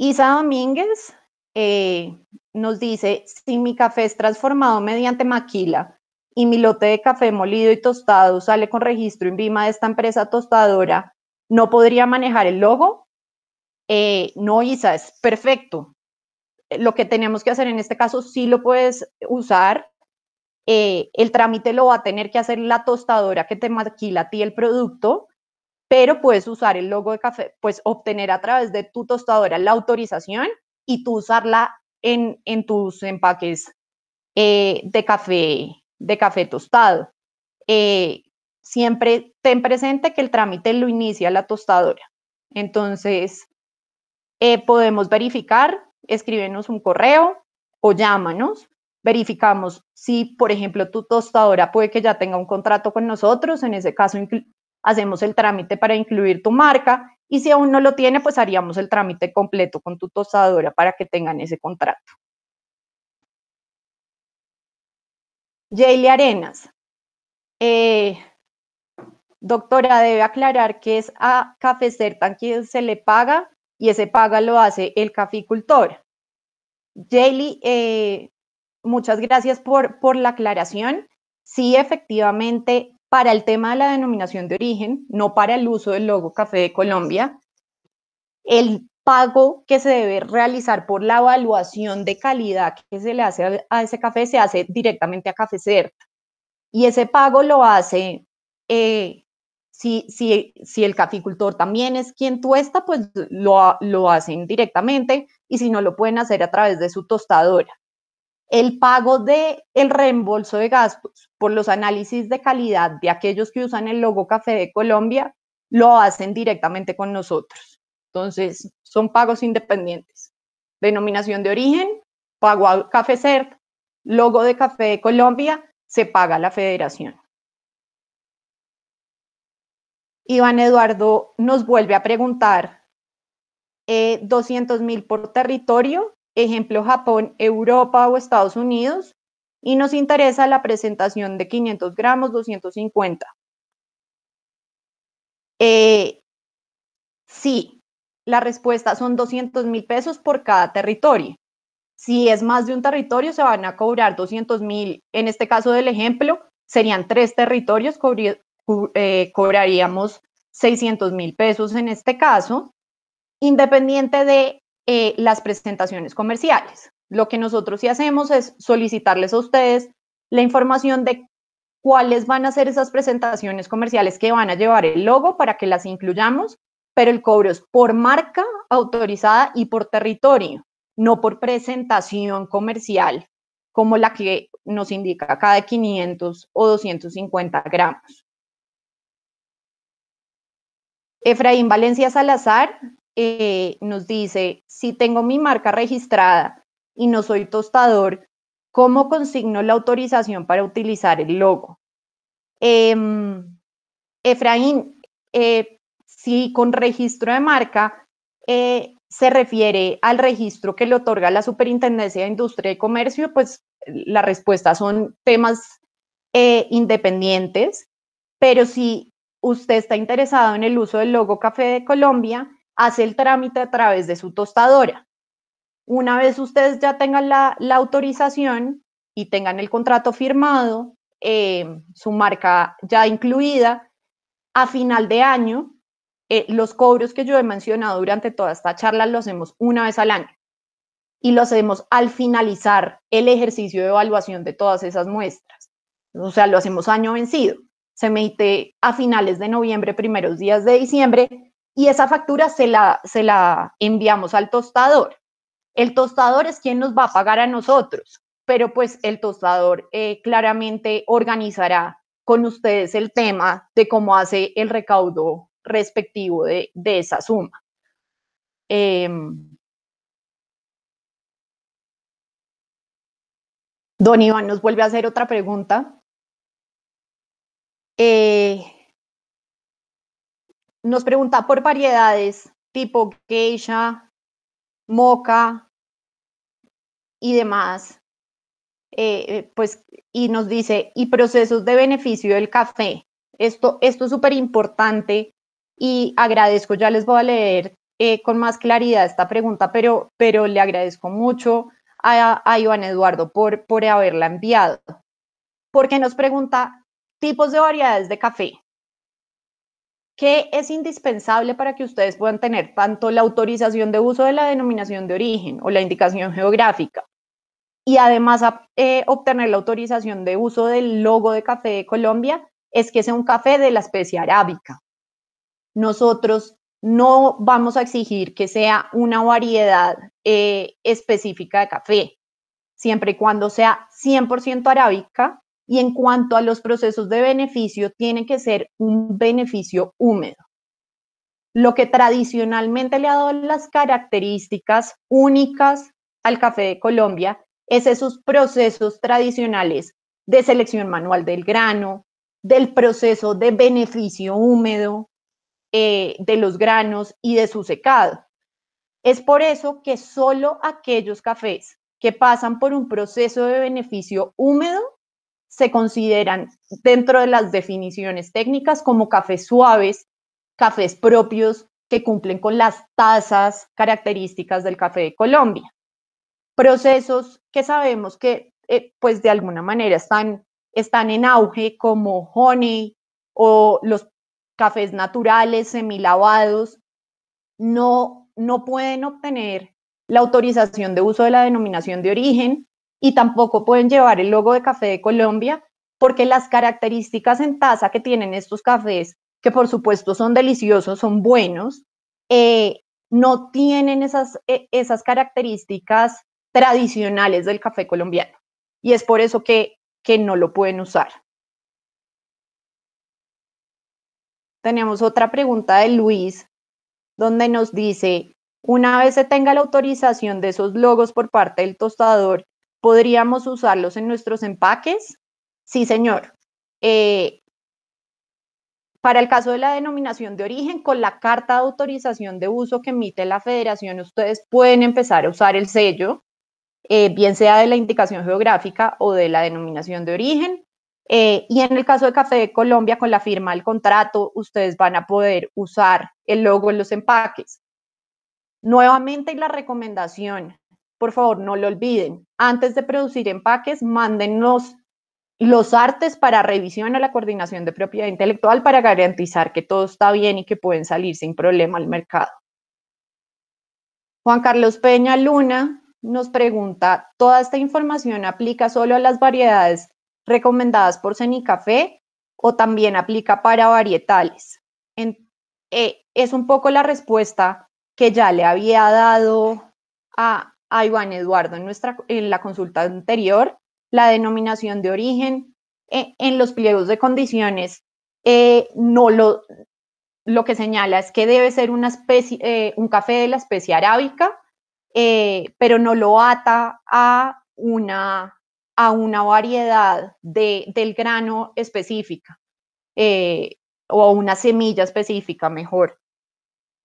Isa Domínguez eh, nos dice, si mi café es transformado mediante maquila y mi lote de café molido y tostado sale con registro en Vima de esta empresa tostadora, ¿no podría manejar el logo? Eh, no, Isa, es perfecto. Eh, lo que tenemos que hacer en este caso, sí lo puedes usar. el trámite lo va a tener que hacer la tostadora que te maquila a ti el producto, pero puedes usar el logo de café, pues obtener a través de tu tostadora la autorización y tú usarla en, tus empaques eh, de, café, de café tostado. Eh, siempre ten presente que el trámite lo inicia la tostadora. Entonces, eh, podemos verificar, escríbenos un correo o llámanos. Verificamos si, por ejemplo, tu tostadora puede que ya tenga un contrato con nosotros. En ese caso, hacemos el trámite para incluir tu marca y si aún no lo tiene, pues haríamos el trámite completo con tu tostadora para que tengan ese contrato. jaylee Arenas. Eh, doctora, debe aclarar que es a Cafecertan quien se le paga y ese paga lo hace el caficultor. jaylee eh, muchas gracias por, por la aclaración. Sí, efectivamente, para el tema de la denominación de origen, no para el uso del logo Café de Colombia. El pago que se debe realizar por la evaluación de calidad que se le hace a ese café se hace directamente a Cafecer. Y ese pago lo hace eh, si, si, el caficultor también es quien tuesta, pues lo, lo hacen directamente y si no lo pueden hacer a través de su tostadora el pago de el reembolso de gastos por los análisis de calidad de aquellos que usan el logo Café de Colombia lo hacen directamente con nosotros. Entonces, son pagos independientes. Denominación de origen, pago a Café CERT, logo de Café de Colombia, se paga a la federación. Iván Eduardo nos vuelve a preguntar, 200 eh, mil por territorio, ejemplo Japón, Europa o Estados Unidos, y nos interesa la presentación de 500 gramos, 250. Eh, sí, la respuesta son 200 mil pesos por cada territorio. Si es más de un territorio, se van a cobrar 200 mil. En este caso del ejemplo, serían tres territorios, eh, cobraríamos 600 mil pesos en este caso, independiente de eh, las presentaciones comerciales. Lo que nosotros sí hacemos es solicitarles a ustedes la información de cuáles van a ser esas presentaciones comerciales que van a llevar el logo para que las incluyamos, pero el cobro es por marca autorizada y por territorio, no por presentación comercial como la que nos indica cada 500 o 250 gramos. Efraín Valencia Salazar eh, nos dice, si tengo mi marca registrada y no soy tostador, ¿cómo consigno la autorización para utilizar el logo? Em, Efraín, eh, si con registro de marca eh, se refiere al registro que le otorga la Superintendencia de Industria y Comercio, pues la respuesta son temas independientes, pero si usted está interesado en el uso del logo Café de Colombia, hace el trámite a través de su tostadora. Una vez ustedes ya tengan la, autorización y tengan el contrato firmado, eh, su marca ya incluida, a final de año, eh, los cobros que yo he mencionado durante toda esta charla los hacemos una vez al año y lo hacemos al finalizar el ejercicio de evaluación de todas esas muestras. O sea, lo hacemos año vencido. Se emite a finales de noviembre, primeros días de diciembre, y esa factura se la, se la enviamos al tostador. El tostador es quien nos va a pagar a nosotros, pero pues el tostador eh, claramente organizará con ustedes el tema de cómo hace el recaudo respectivo de, esa suma. Em, don Iván nos vuelve a hacer otra pregunta. Eh, nos pregunta por variedades tipo geisha, moca y demás. Eh, eh, pues, y nos dice, y procesos de beneficio del café. Esto, esto es súper importante y agradezco, ya les voy a leer eh, con más claridad esta pregunta, pero, pero le agradezco mucho a, a Iván Eduardo por, por haberla enviado, porque nos pregunta tipos de variedades de café que es indispensable para que ustedes puedan tener tanto la autorización de uso de la denominación de origen o la indicación geográfica? Y además eh, obtener la autorización de uso del logo de café de Colombia es que sea un café de la especie arábica. Nosotros no vamos a exigir que sea una variedad eh, específica de café, siempre y cuando sea 100% arábica y en cuanto a los procesos de beneficio, tiene que ser un beneficio húmedo. Lo que tradicionalmente le ha dado las características únicas al café de Colombia es esos procesos tradicionales de selección manual del grano, del proceso de beneficio húmedo eh, de los granos y de su secado. Es por eso que solo aquellos cafés que pasan por un proceso de beneficio húmedo se consideran dentro de las definiciones técnicas como cafés suaves, cafés propios que cumplen con las tasas características del café de Colombia. Procesos que sabemos que, eh, pues de alguna manera, están, están en auge como honey o los cafés naturales, semilavados, no, no pueden obtener la autorización de uso de la denominación de origen y tampoco pueden llevar el logo de Café de Colombia porque las características en taza que tienen estos cafés, que por supuesto son deliciosos, son buenos, eh, no tienen esas, e, esas características tradicionales del café colombiano. Y es por eso que, que no lo pueden usar. Tenemos otra pregunta de Luis, donde nos dice, una vez se tenga la autorización de esos logos por parte del tostador, ¿Podríamos usarlos en nuestros empaques? Sí, señor. Eh, para el caso de la denominación de origen, con la carta de autorización de uso que emite la federación, ustedes pueden empezar a usar el sello, eh, bien sea de la indicación geográfica o de la denominación de origen. Eh, y en el caso de Café de Colombia, con la firma del contrato, ustedes van a poder usar el logo en los empaques. Nuevamente, la recomendación por favor, no lo olviden. Antes de producir empaques, mándenos los artes para revisión a la coordinación de propiedad intelectual para garantizar que todo está bien y que pueden salir sin problema al mercado. Juan Carlos Peña Luna nos pregunta, ¿toda esta información aplica solo a las variedades recomendadas por Cenicafé o también aplica para varietales? Eh, es un poco la respuesta que ya le había dado a, Ahí Iván Eduardo en, nuestra, en la consulta anterior, la denominación de origen eh, en los pliegos de condiciones eh, no lo, lo que señala es que debe ser una especie, eh, un café de la especie arábica, pero no lo ata a una, a una variedad del grano específica o a una semilla específica, mejor.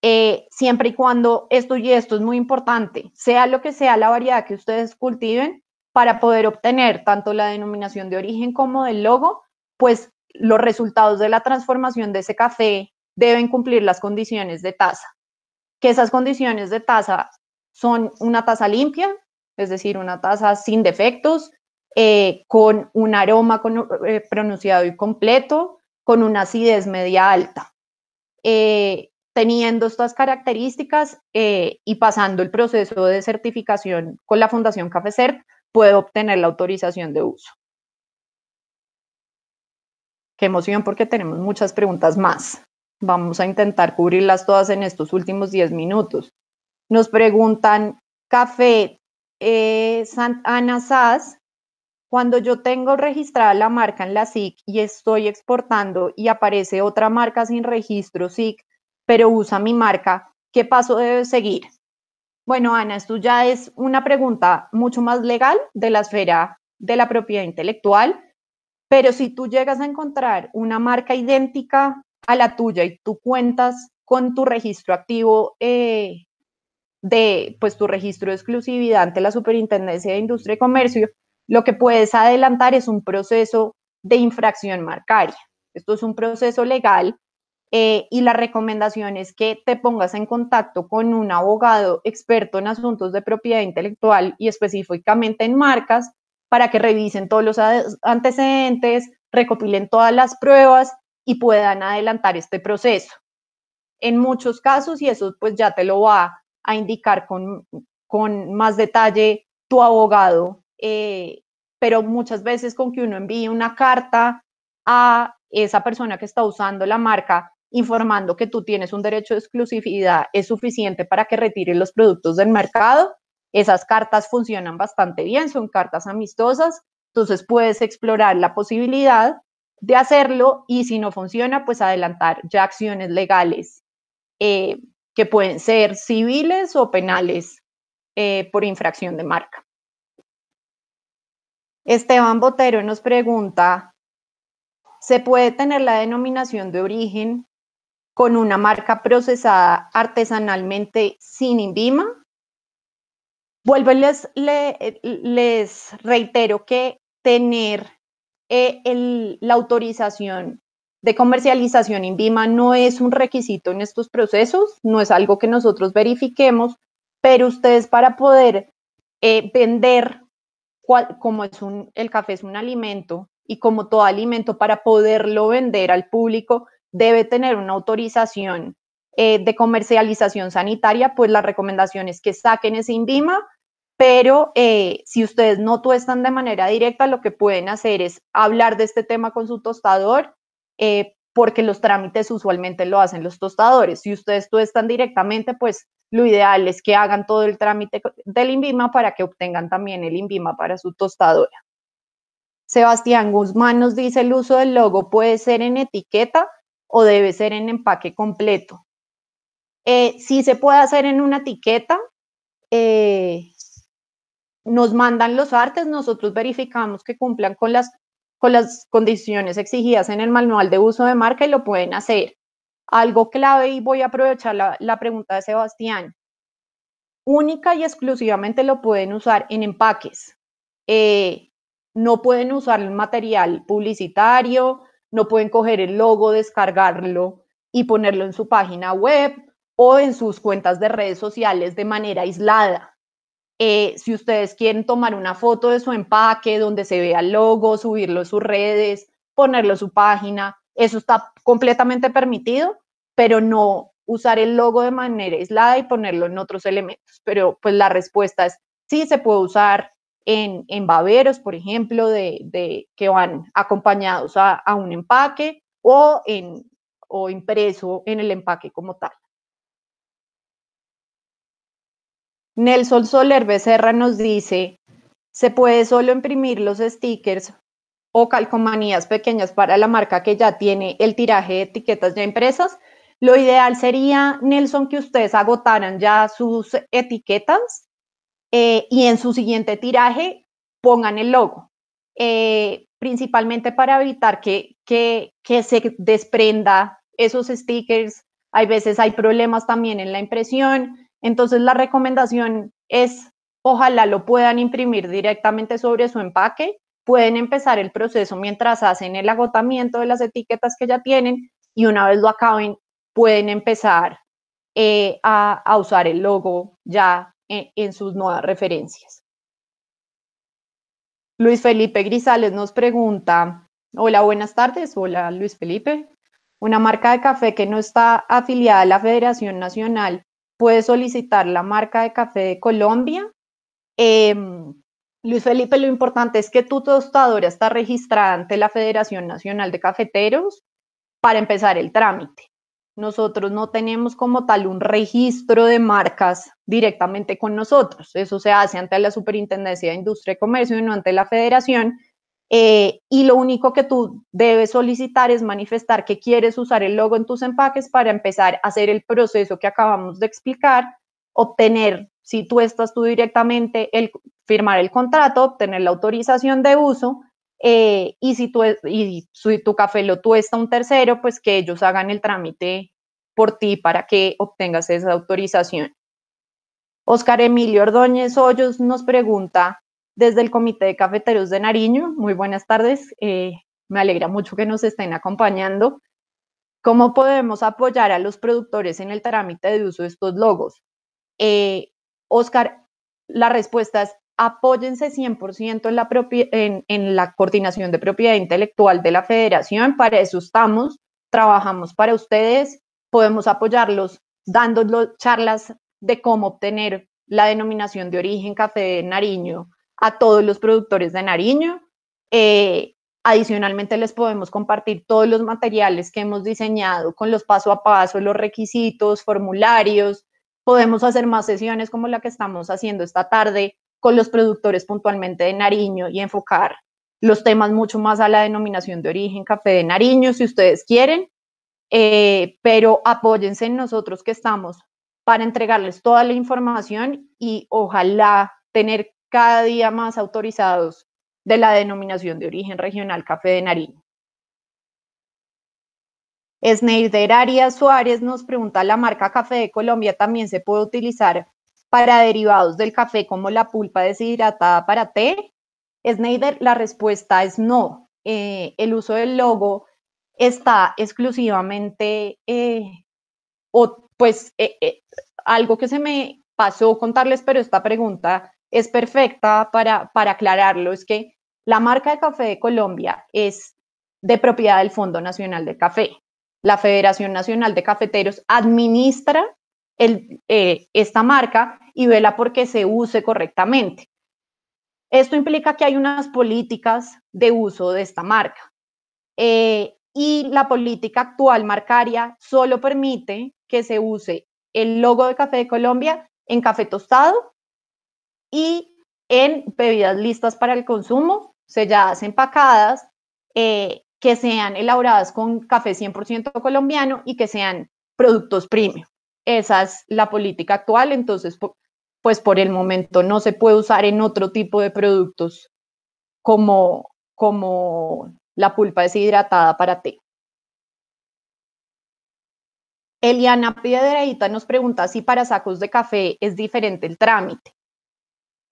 Eh, siempre y cuando esto y esto es muy importante, sea lo que sea la variedad que ustedes cultiven, para poder obtener tanto la denominación de origen como del logo, pues los resultados de la transformación de ese café deben cumplir las condiciones de tasa. Que esas condiciones de tasa son una tasa limpia, es decir, una tasa sin defectos, eh, con un aroma eh, pronunciado y completo, con una acidez media alta teniendo estas características eh, y pasando el proceso de certificación con la Fundación Cafecert, puedo obtener la autorización de uso. Qué emoción porque tenemos muchas preguntas más. Vamos a intentar cubrirlas todas en estos últimos 10 minutos. Nos preguntan, Café eh, cuando yo tengo registrada la marca en la SIC y estoy exportando y aparece otra marca sin registro SIC, pero usa mi marca, ¿qué paso debe seguir? Bueno, Ana, esto ya es una pregunta mucho más legal de la esfera de la propiedad intelectual, pero si tú llegas a encontrar una marca idéntica a la tuya y tú cuentas con tu registro activo eh, de, pues, tu registro de exclusividad ante la Superintendencia de Industria y Comercio, lo que puedes adelantar es un proceso de infracción marcaria. Esto es un proceso legal eh, y la recomendación es que te pongas en contacto con un abogado experto en asuntos de propiedad intelectual y específicamente en marcas para que revisen todos los antecedentes, recopilen todas las pruebas y puedan adelantar este proceso. En muchos casos, y eso pues ya te lo va a indicar con, con más detalle tu abogado, eh, pero muchas veces con que uno envíe una carta a esa persona que está usando la marca informando que tú tienes un derecho de exclusividad es suficiente para que retire los productos del mercado. Esas cartas funcionan bastante bien, son cartas amistosas, entonces puedes explorar la posibilidad de hacerlo y si no funciona, pues adelantar ya acciones legales eh, que pueden ser civiles o penales eh, por infracción de marca. Esteban Botero nos pregunta, ¿se puede tener la denominación de origen con una marca procesada artesanalmente sin INVIMA. Vuelvo y les, reitero que tener eh, la autorización de comercialización INVIMA no es un requisito en estos procesos, no es algo que nosotros verifiquemos, pero ustedes para poder eh, vender, como es el café es un alimento y como todo alimento, para poderlo vender al público, debe tener una autorización eh, de comercialización sanitaria, pues la recomendación es que saquen ese INVIMA, pero eh, si ustedes no tuestan de manera directa, lo que pueden hacer es hablar de este tema con su tostador, eh, porque los trámites usualmente lo hacen los tostadores. Si ustedes tuestan directamente, pues lo ideal es que hagan todo el trámite del INVIMA para que obtengan también el INVIMA para su tostadora. Sebastián Guzmán nos dice el uso del logo puede ser en etiqueta o debe ser en empaque completo. Eh, si se puede hacer en una etiqueta, eh, nos mandan los artes, nosotros verificamos que cumplan con las, con las condiciones exigidas en el manual de uso de marca y lo pueden hacer. Algo clave y voy a aprovechar la, pregunta de Sebastián. Única y exclusivamente lo pueden usar en empaques. Eh, no pueden usar el material publicitario, no pueden coger el logo, descargarlo y ponerlo en su página web o en sus cuentas de redes sociales de manera aislada. Eh, si ustedes quieren tomar una foto de su empaque donde se vea el logo, subirlo a sus redes, ponerlo en su página, eso está completamente permitido, pero no usar el logo de manera aislada y ponerlo en otros elementos. Pero pues la respuesta es sí, se puede usar en, baberos, por ejemplo, de, que van acompañados a, un empaque o, en, o impreso en el empaque como tal. Nelson Soler Becerra nos dice, se puede solo imprimir los stickers o calcomanías pequeñas para la marca que ya tiene el tiraje de etiquetas ya impresas. Lo ideal sería, Nelson, que ustedes agotaran ya sus etiquetas eh, y en su siguiente tiraje pongan el logo, eh, principalmente para evitar que, se desprenda esos stickers. Hay veces hay problemas también en la impresión. Entonces la recomendación es, ojalá lo puedan imprimir directamente sobre su empaque. Pueden empezar el proceso mientras hacen el agotamiento de las etiquetas que ya tienen y una vez lo acaben, pueden empezar eh, a, usar el logo ya eh, en, sus nuevas referencias. Luis Felipe Grisales nos pregunta, hola, buenas tardes, hola Luis Felipe, una marca de café que no está afiliada a la Federación Nacional puede solicitar la marca de café de Colombia. Em, Luis Felipe, lo importante es que tu tostadora está registrada ante la Federación Nacional de Cafeteros para empezar el trámite nosotros no tenemos como tal un registro de marcas directamente con nosotros. Eso se hace ante la Superintendencia de Industria y Comercio y no ante la Federación. Eh, y lo único que tú debes solicitar es manifestar que quieres usar el logo en tus empaques para empezar a hacer el proceso que acabamos de explicar, obtener, si tú estás tú directamente, el, firmar el contrato, obtener la autorización de uso eh, y, si tu, tu café lo tuesta un tercero, pues que ellos hagan el trámite por ti para que obtengas esa autorización. Oscar Emilio Ordóñez Hoyos nos pregunta desde el Comité de Cafeteros de Nariño, muy buenas tardes, eh, me alegra mucho que nos estén acompañando. ¿Cómo podemos apoyar a los productores en el trámite de uso de estos logos? Eh, Oscar, la respuesta es apóyense 100% en la, en, la coordinación de propiedad intelectual de la federación, para eso estamos, trabajamos para ustedes, podemos apoyarlos dándoles charlas de cómo obtener la denominación de origen café de Nariño a todos los productores de Nariño. Eh, adicionalmente les podemos compartir todos los materiales que hemos diseñado con los paso a paso, los requisitos, formularios. Podemos hacer más sesiones como la que estamos haciendo esta tarde con los productores puntualmente de Nariño y enfocar los temas mucho más a la denominación de origen café de Nariño, si ustedes quieren, eh, pero apóyense en nosotros que estamos para entregarles toda la información y ojalá tener cada día más autorizados de la denominación de origen regional café de Nariño. Sneider Arias Suárez nos pregunta, ¿la marca Café de Colombia también se puede utilizar para derivados del café como la pulpa deshidratada para té, Sneider, la respuesta es no. Eh, el uso del logo está exclusivamente, eh, o pues eh, algo que se me pasó contarles, pero esta pregunta es perfecta para, aclararlo, es que la marca de café de Colombia es de propiedad del Fondo Nacional de Café. La Federación Nacional de Cafeteros administra esta marca y vela porque se use correctamente. Esto implica que hay unas políticas de uso de esta marca. Eh, y la política actual marcaria solo permite que se use el logo de Café de Colombia en café tostado y en bebidas listas para el consumo, selladas, empacadas, eh, que sean elaboradas con café 100% colombiano y que sean productos premium. Esa es la política actual, entonces pues por el momento no se puede usar en otro tipo de productos como, como la pulpa deshidratada para té. Eliana Piedraita nos pregunta si para sacos de café es diferente el trámite.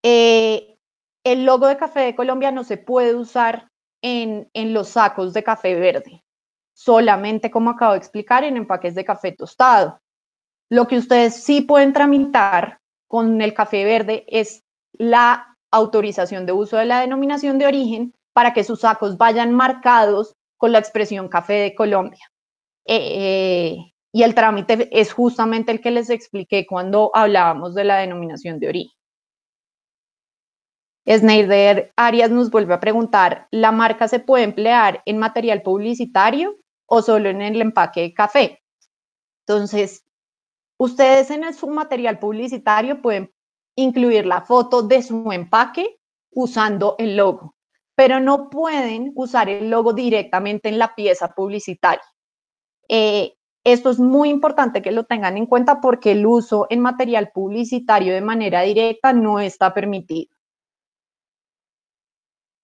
Eh, el logo de Café de Colombia no se puede usar en, en, los sacos de café verde, solamente como acabo de explicar en empaques de café tostado. Lo que ustedes sí pueden tramitar con el café verde es la autorización de uso de la denominación de origen para que sus sacos vayan marcados con la expresión café de Colombia. Eh, eh, y el trámite es justamente el que les expliqué cuando hablábamos de la denominación de origen. Sneider Arias nos vuelve a preguntar, ¿la marca se puede emplear en material publicitario o solo en el empaque de café? Entonces, Ustedes en su material publicitario pueden incluir la foto de su empaque usando el logo, pero no pueden usar el logo directamente en la pieza publicitaria. Eh, esto es muy importante que lo tengan en cuenta porque el uso en material publicitario de manera directa no está permitido.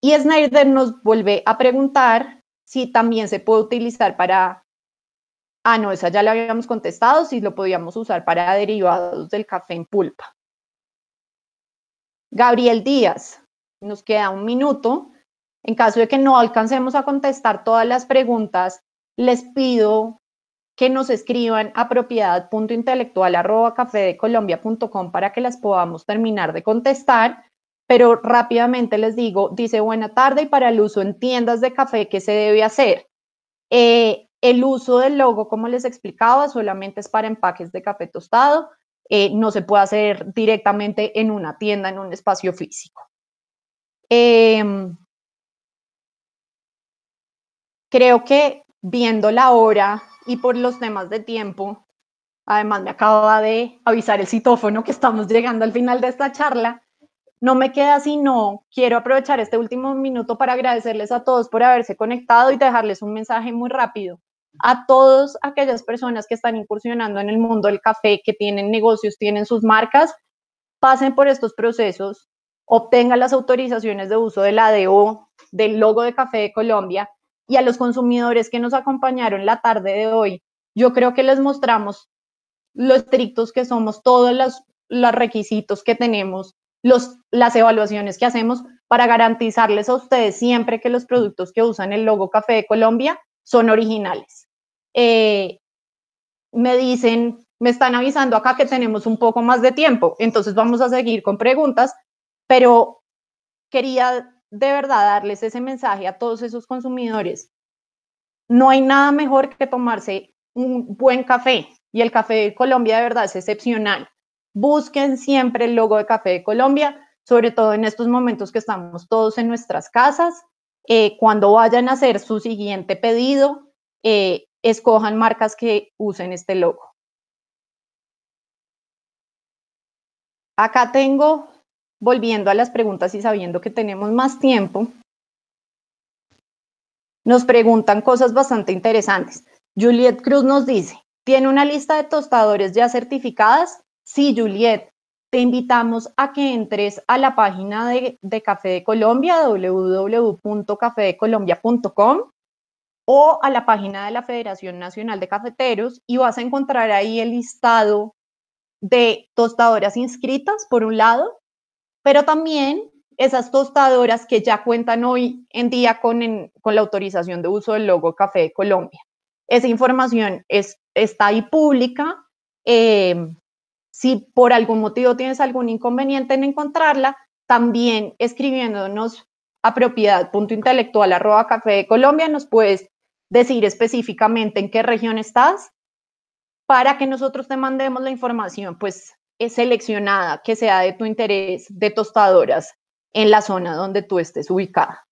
Y Snyder nos vuelve a preguntar si también se puede utilizar para Ah, no, esa ya la habíamos contestado, si lo podíamos usar para derivados del café en pulpa. Gabriel Díaz, nos queda un minuto. En caso de que no alcancemos a contestar todas las preguntas, les pido que nos escriban a propiedad.intelectual.cafedecolombia.com para que las podamos terminar de contestar. Pero rápidamente les digo, dice buena tarde y para el uso en tiendas de café, ¿qué se debe hacer? Eh, el uso del logo, como les explicaba, solamente es para empaques de café tostado. Eh, no se puede hacer directamente en una tienda, en un espacio físico. Em, creo que viendo la hora y por los temas de tiempo, además me acaba de avisar el citófono que estamos llegando al final de esta charla, no me queda sino, quiero aprovechar este último minuto para agradecerles a todos por haberse conectado y dejarles un mensaje muy rápido a todas aquellas personas que están incursionando en el mundo del café, que tienen negocios, tienen sus marcas, pasen por estos procesos, obtengan las autorizaciones de uso del ADO, del logo de Café de Colombia y a los consumidores que nos acompañaron la tarde de hoy. Yo creo que les mostramos lo estrictos que somos, todos los, los requisitos que tenemos, los, las evaluaciones que hacemos para garantizarles a ustedes siempre que los productos que usan el logo Café de Colombia son originales. Eh, me dicen, me están avisando acá que tenemos un poco más de tiempo, entonces vamos a seguir con preguntas, pero quería de verdad darles ese mensaje a todos esos consumidores. No hay nada mejor que tomarse un buen café y el café de Colombia de verdad es excepcional. Busquen siempre el logo de Café de Colombia, sobre todo en estos momentos que estamos todos en nuestras casas. Eh, cuando vayan a hacer su siguiente pedido, eh, escojan marcas que usen este logo. Acá tengo, volviendo a las preguntas y sabiendo que tenemos más tiempo, nos preguntan cosas bastante interesantes. Juliet Cruz nos dice, ¿tiene una lista de tostadores ya certificadas? Sí, Juliet, te invitamos a que entres a la página de, Café de Colombia, www.cafedecolombia.com o a la página de la Federación Nacional de Cafeteros y vas a encontrar ahí el listado de tostadoras inscritas, por un lado, pero también esas tostadoras que ya cuentan hoy en día con, con la autorización de uso del logo Café de Colombia. Esa información es, está ahí pública. Eh, si por algún motivo tienes algún inconveniente en encontrarla, también escribiéndonos a propiedad.intelectual.café de Colombia nos puedes decir específicamente en qué región estás para que nosotros te mandemos la información pues eh, seleccionada que sea de tu interés de tostadoras en la zona donde tú estés ubicada.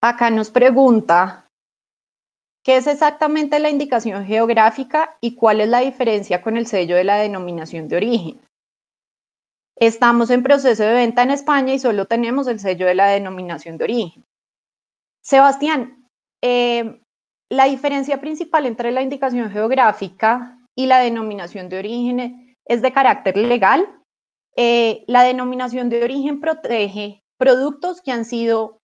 Acá nos pregunta, ¿qué es exactamente la indicación geográfica y cuál es la diferencia con el sello de la denominación de origen? Estamos en proceso de venta en España y solo tenemos el sello de la denominación de origen. Sebastián, eh, la diferencia principal entre la indicación geográfica y la denominación de origen es de carácter legal. Eh, la denominación de origen protege productos que han sido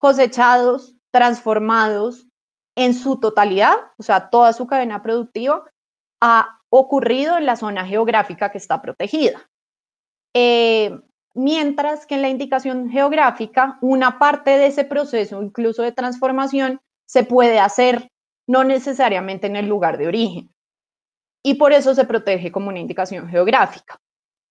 cosechados, transformados en su totalidad, o sea, toda su cadena productiva, ha ocurrido en la zona geográfica que está protegida. Eh, mientras que en la indicación geográfica, una parte de ese proceso, incluso de transformación, se puede hacer no necesariamente en el lugar de origen. Y por eso se protege como una indicación geográfica.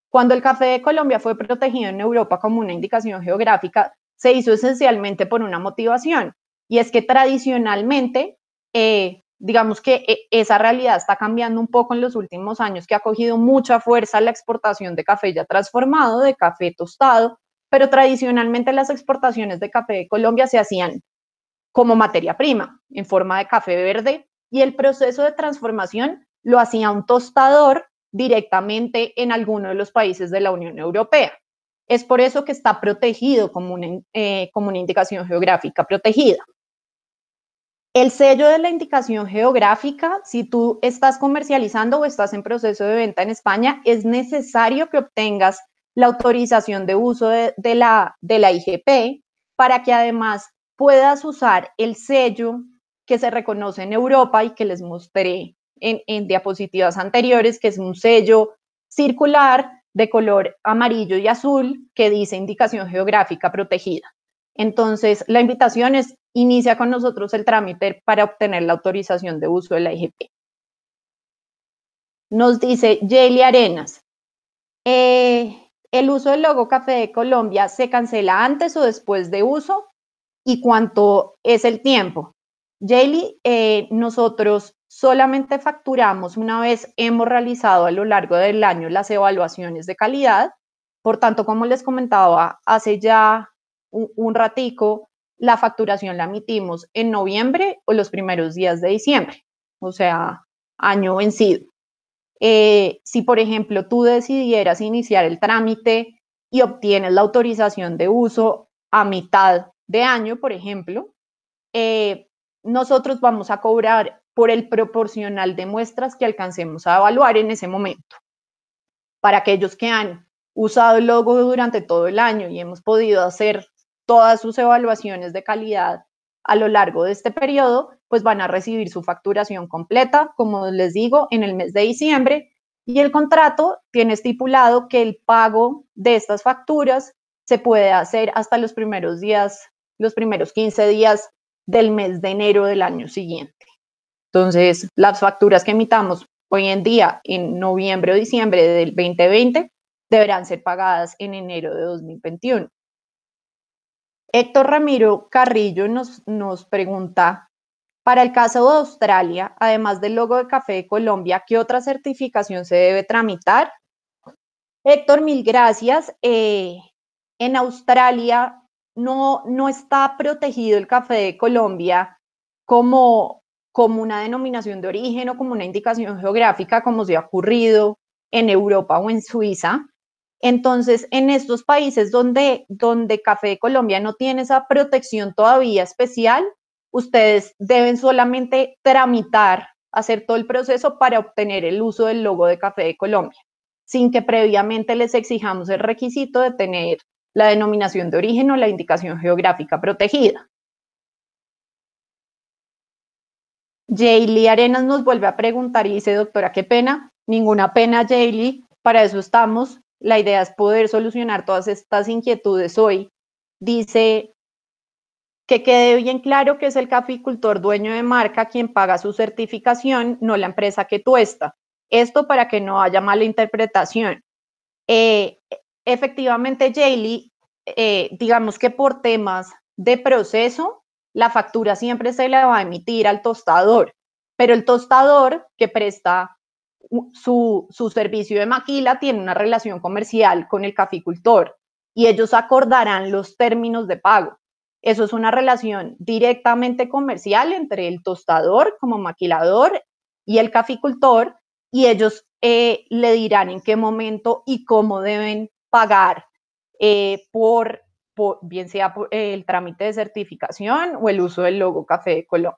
Cuando el café de Colombia fue protegido en Europa como una indicación geográfica, se hizo esencialmente por una motivación, y es que tradicionalmente eh, digamos que eh, esa realidad está cambiando un poco en los últimos años, que ha cogido mucha fuerza la exportación de café ya transformado, de café tostado, pero tradicionalmente las exportaciones de café de Colombia se hacían como materia prima, en forma de café verde, y el proceso de transformación lo hacía un tostador directamente en alguno de los países de la Unión Europea. Es por eso que está protegido como una, eh, como una indicación geográfica protegida. El sello de la indicación geográfica, si tú estás comercializando o estás en proceso de venta en España, es necesario que obtengas la autorización de uso de, la, de la IGP para que además puedas usar el sello que se reconoce en Europa y que les mostré en diapositivas anteriores, que es un sello circular de color amarillo y azul que dice indicación geográfica protegida. Entonces, la invitación es, inicia con nosotros el trámite para obtener la autorización de uso de la IGP. Nos dice Jelly Arenas, eh, ¿el uso del logo Café de Colombia se cancela antes o después de uso? ¿Y cuánto es el tiempo? Jelly, eh, nosotros solamente facturamos una vez hemos realizado a lo largo del año las evaluaciones de calidad. Por tanto, como les comentaba hace ya un, ratico, la facturación la emitimos en noviembre o los primeros días de diciembre, o sea, año vencido. Eh, si, por ejemplo, tú decidieras iniciar el trámite y obtienes la autorización de uso a mitad de año, por ejemplo, eh, nosotros vamos a cobrar por el proporcional de muestras que alcancemos a evaluar en ese momento. Para aquellos que han usado el logo durante todo el año y hemos podido hacer todas sus evaluaciones de calidad a lo largo de este periodo, pues van a recibir su facturación completa, como les digo, en el mes de diciembre. Y el contrato tiene estipulado que el pago de estas facturas se puede hacer hasta los primeros días, los primeros 15 días del mes de enero del año siguiente. Entonces, las facturas que emitamos hoy en día, en noviembre o diciembre del 2020, deberán ser pagadas en enero de 2021. Héctor Ramiro Carrillo nos, pregunta, para el caso de Australia, además del logo de Café de Colombia, ¿qué otra certificación se debe tramitar? Héctor, mil gracias. Eh, en Australia no, no está protegido el café de Colombia como, como una denominación de origen o como una indicación geográfica, como se ha ocurrido en Europa o en Suiza. Entonces, en estos países donde, donde Café de Colombia no tiene esa protección todavía especial, ustedes deben solamente tramitar, hacer todo el proceso para obtener el uso del logo de Café de Colombia, sin que previamente les exijamos el requisito de tener la denominación de origen o la indicación geográfica protegida. Jaylee Arenas nos vuelve a preguntar y dice, doctora, qué pena, ninguna pena, Jaylee, para eso estamos la idea es poder solucionar todas estas inquietudes hoy. Dice que quede bien claro que es el caficultor dueño de marca quien paga su certificación, no la empresa que tuesta. Esto para que no haya mala interpretación. Eh, efectivamente, Jaylee, eh, digamos que por temas de proceso, la factura siempre se la va a emitir al tostador, pero el tostador que presta su, servicio de maquila tiene una relación comercial con el caficultor y ellos acordarán los términos de pago. Eso es una relación directamente comercial entre el tostador como maquilador y el caficultor y ellos eh, le dirán en qué momento y cómo deben pagar eh, por, bien sea por el trámite de certificación o el uso del logo Café de Colombia.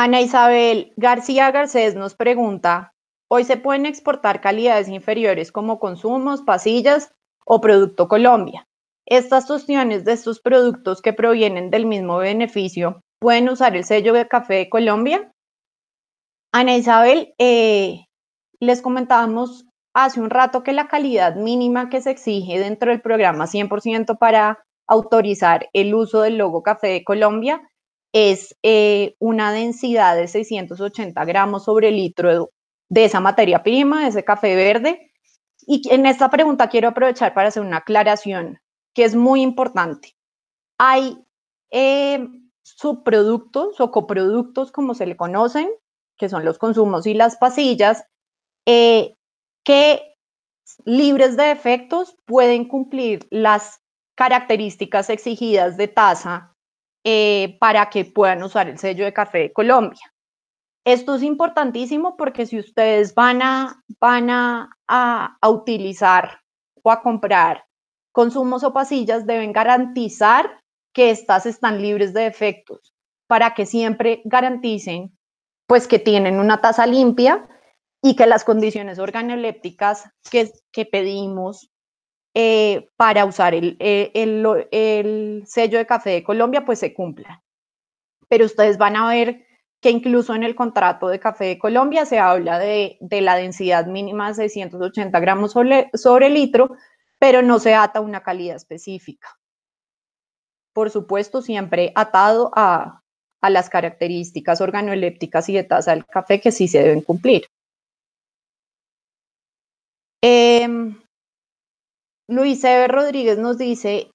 Ana Isabel García Garcés nos pregunta, ¿hoy se pueden exportar calidades inferiores como consumos, pasillas o Producto Colombia? Estas opciones de estos productos que provienen del mismo beneficio, ¿pueden usar el sello de café de Colombia? Ana Isabel, eh, les comentábamos hace un rato que la calidad mínima que se exige dentro del programa 100% para autorizar el uso del logo Café de Colombia es eh, una densidad de 680 gramos sobre litro de esa materia prima, de ese café verde. Y en esta pregunta quiero aprovechar para hacer una aclaración que es muy importante. Hay eh, subproductos o coproductos, como se le conocen, que son los consumos y las pasillas, eh, que libres de efectos pueden cumplir las características exigidas de tasa eh, para que puedan usar el sello de café de Colombia. Esto es importantísimo porque si ustedes van a, van a, utilizar o a comprar consumos o pasillas, deben garantizar que estas están libres de defectos para que siempre garanticen pues que tienen una tasa limpia y que las condiciones organolépticas que, que pedimos eh, para usar eh, el, sello de café de Colombia, pues se cumpla. Pero ustedes van a ver que incluso en el contrato de café de Colombia se habla de, la densidad mínima de 680 gramos sobre, litro, pero no se ata una calidad específica. Por supuesto, siempre atado a, las características organolépticas y de tasa del café que sí se deben cumplir. Em, Luis Eber Rodríguez nos dice,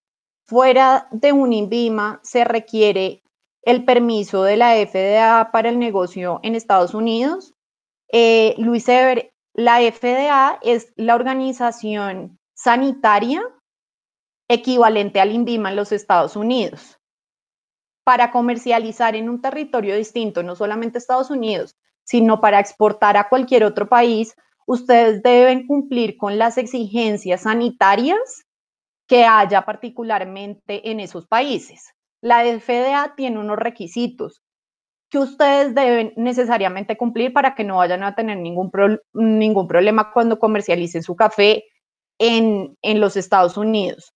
fuera de un INVIMA se requiere el permiso de la FDA para el negocio en Estados Unidos. Eh, Luis Eber, la FDA es la organización sanitaria equivalente al INVIMA en los Estados Unidos para comercializar en un territorio distinto, no solamente Estados Unidos, sino para exportar a cualquier otro país, ustedes deben cumplir con las exigencias sanitarias que haya particularmente en esos países. La FDA tiene unos requisitos que ustedes deben necesariamente cumplir para que no vayan a tener ningún, ningún problema cuando comercialicen su café en, en los Estados Unidos.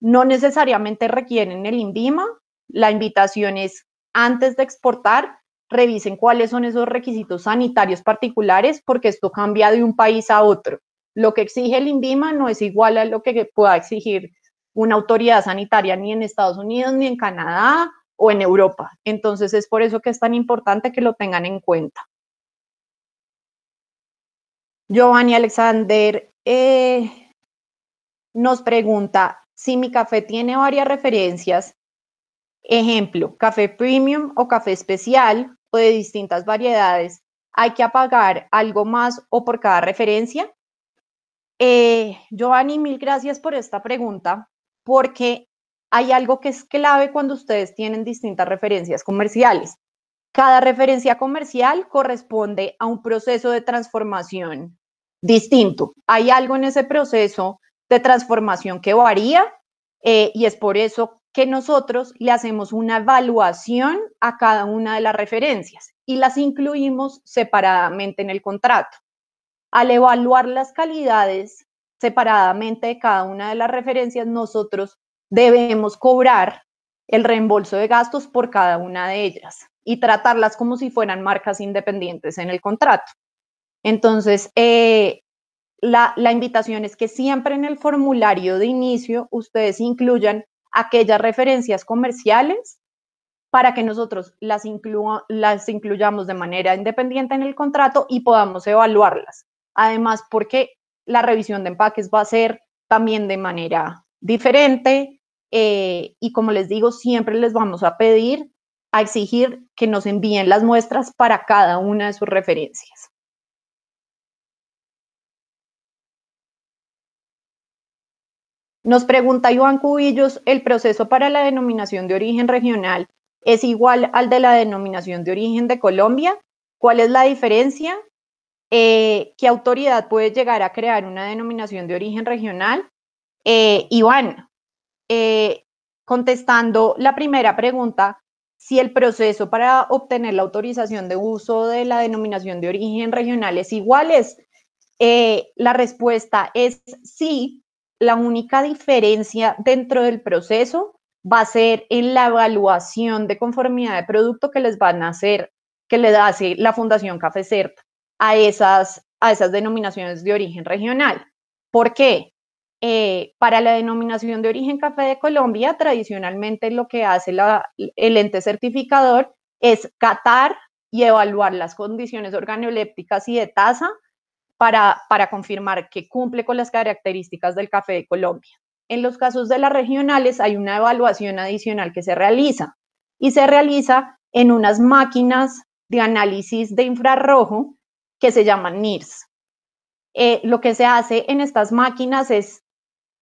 No necesariamente requieren el INVIMA, la invitación es antes de exportar revisen cuáles son esos requisitos sanitarios particulares, porque esto cambia de un país a otro. Lo que exige el INVIMA no es igual a lo que pueda exigir una autoridad sanitaria ni en Estados Unidos, ni en Canadá o en Europa. Entonces es por eso que es tan importante que lo tengan en cuenta. Giovanni Alexander eh, nos pregunta si mi café tiene varias referencias, ejemplo, café premium o café especial, de distintas variedades, hay que apagar algo más o por cada referencia? Eh, Giovanni, mil gracias por esta pregunta, porque hay algo que es clave cuando ustedes tienen distintas referencias comerciales. Cada referencia comercial corresponde a un proceso de transformación distinto. Hay algo en ese proceso de transformación que varía eh, y es por eso que nosotros le hacemos una evaluación a cada una de las referencias y las incluimos separadamente en el contrato. Al evaluar las calidades separadamente de cada una de las referencias, nosotros debemos cobrar el reembolso de gastos por cada una de ellas y tratarlas como si fueran marcas independientes en el contrato. Entonces, eh, la invitación es que siempre en el formulario de inicio ustedes incluyan aquellas referencias comerciales para que nosotros las, las incluyamos de manera independiente en el contrato y podamos evaluarlas. Además, porque la revisión de empaques va a ser también de manera diferente eh, y como les digo, siempre les vamos a pedir, a exigir que nos envíen las muestras para cada una de sus referencias. Nos pregunta Iván Cubillos, ¿el proceso para la denominación de origen regional es igual al de la denominación de origen de Colombia? ¿Cuál es la diferencia? Eh, ¿Qué autoridad puede llegar a crear una denominación de origen regional? Eh, Iván, eh, contestando la primera pregunta, si el proceso para obtener la autorización de uso de la denominación de origen regional es igual, es, la respuesta es sí, la única diferencia dentro del proceso va a ser en la evaluación de conformidad de producto que les van a hacer, que les hace la Fundación Café CERT a esas, a esas denominaciones de origen regional. ¿Por qué? Eh, para la denominación de origen café de Colombia, tradicionalmente lo que hace el ente certificador es catar y evaluar las condiciones organolépticas y de tasa para, confirmar que cumple con las características del café de Colombia. En los casos de las regionales hay una evaluación adicional que se realiza y se realiza en unas máquinas de análisis de infrarrojo que se llaman NIRS. Eh, lo que se hace en estas máquinas es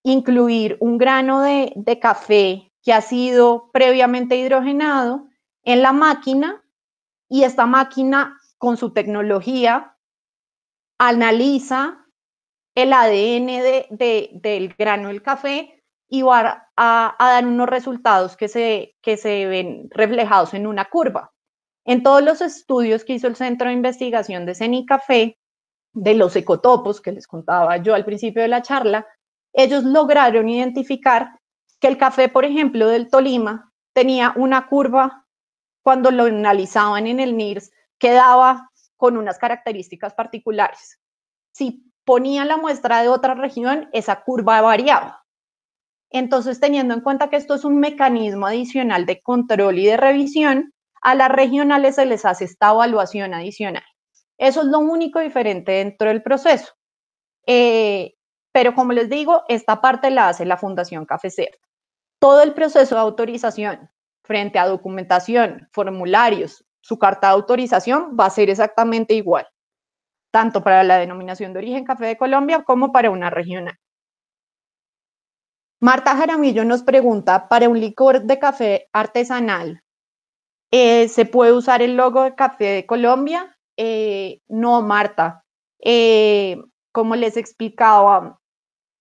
incluir un grano de, de café que ha sido previamente hidrogenado en la máquina y esta máquina con su tecnología analiza el ADN de, del grano del café y va a, dar unos resultados que se, se ven reflejados en una curva. En todos los estudios que hizo el Centro de Investigación de Café, de los ecotopos que les contaba yo al principio de la charla, ellos lograron identificar que el café, por ejemplo, del Tolima tenía una curva cuando lo analizaban en el NIRS que daba con unas características particulares. Si ponía la muestra de otra región, esa curva variaba. Entonces, teniendo en cuenta que esto es un mecanismo adicional de control y de revisión, a las regionales se les hace esta evaluación adicional. Eso es lo único diferente dentro del proceso. Eh, pero como les digo, esta parte la hace la Fundación Cafecer. Todo el proceso de autorización frente a documentación, formularios, su carta de autorización va a ser exactamente igual, tanto para la denominación de origen café de Colombia como para una regional. Marta Jaramillo nos pregunta, para un licor de café artesanal, eh, ¿se puede usar el logo de Café de Colombia? Eh, no, Marta. Eh, como les explicaba,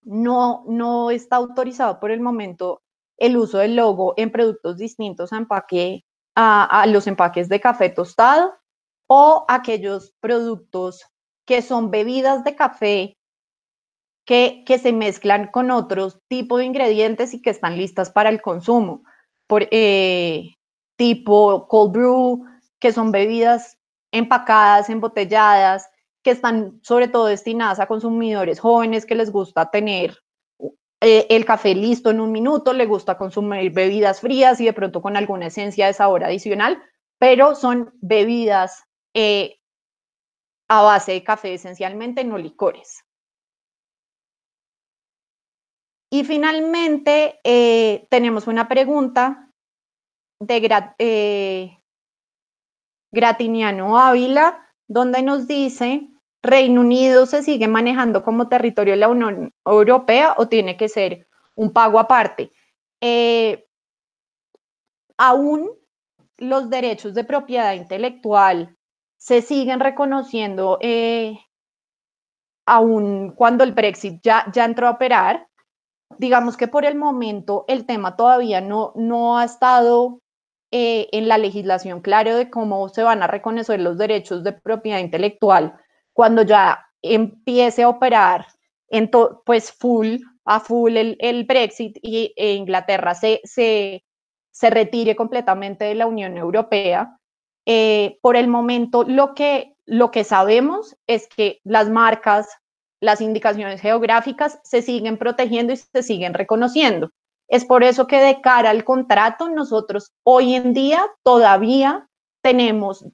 no, no está autorizado por el momento el uso del logo en productos distintos a empaque a, los empaques de café tostado o aquellos productos que son bebidas de café que, se mezclan con otros tipos de ingredientes y que están listas para el consumo, por, eh, tipo cold brew, que son bebidas empacadas, embotelladas, que están sobre todo destinadas a consumidores jóvenes que les gusta tener eh, el café listo en un minuto, le gusta consumir bebidas frías y de pronto con alguna esencia de sabor adicional, pero son bebidas eh, a base de café esencialmente, no licores. Y finalmente, eh, tenemos una pregunta de Gratiniano Ávila, donde nos dice Reino Unido se sigue manejando como territorio de la Unión Europea o tiene que ser un pago aparte. Eh, aún los derechos de propiedad intelectual se siguen reconociendo eh, aún cuando el Brexit ya, ya entró a operar. Digamos que por el momento el tema todavía no, no ha estado eh, en la legislación claro de cómo se van a reconocer los derechos de propiedad intelectual cuando ya empiece a operar en todo, pues full a full el, el Brexit y e Inglaterra se, se, se, retire completamente de la Unión Europea. Eh, por el momento lo que, lo que sabemos es que las marcas, las indicaciones geográficas se siguen protegiendo y se siguen reconociendo. Es por eso que de cara al contrato nosotros hoy en día todavía tenemos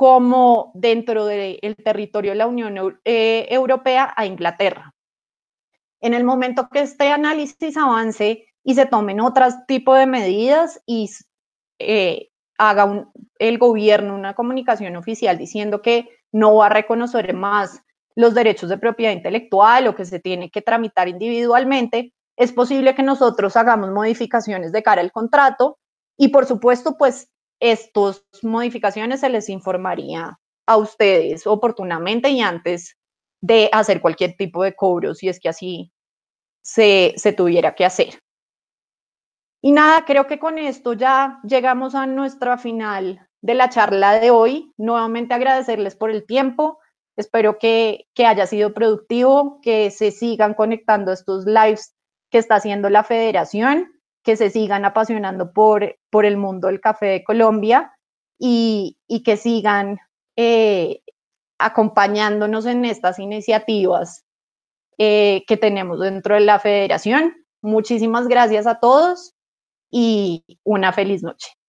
como dentro del territorio de la Unión eh, Europea a Inglaterra. En el momento que este análisis avance y se tomen otros tipo de medidas y eh, haga el gobierno una comunicación oficial diciendo que no va a reconocer más los derechos de propiedad intelectual o que se tiene que tramitar individualmente, es posible que nosotros hagamos modificaciones de cara al contrato y por supuesto, pues estas modificaciones se les informaría a ustedes oportunamente y antes de hacer cualquier tipo de cobro, si es que así se, tuviera que hacer. Y nada, creo que con esto ya llegamos a nuestra final de la charla de hoy. Nuevamente agradecerles por el tiempo. Espero que, que, haya sido productivo, que se sigan conectando estos lives que está haciendo la federación que se sigan apasionando por, por el mundo del café de Colombia y, que sigan eh, acompañándonos en estas iniciativas eh, que tenemos dentro de la federación. Muchísimas gracias a todos y una feliz noche.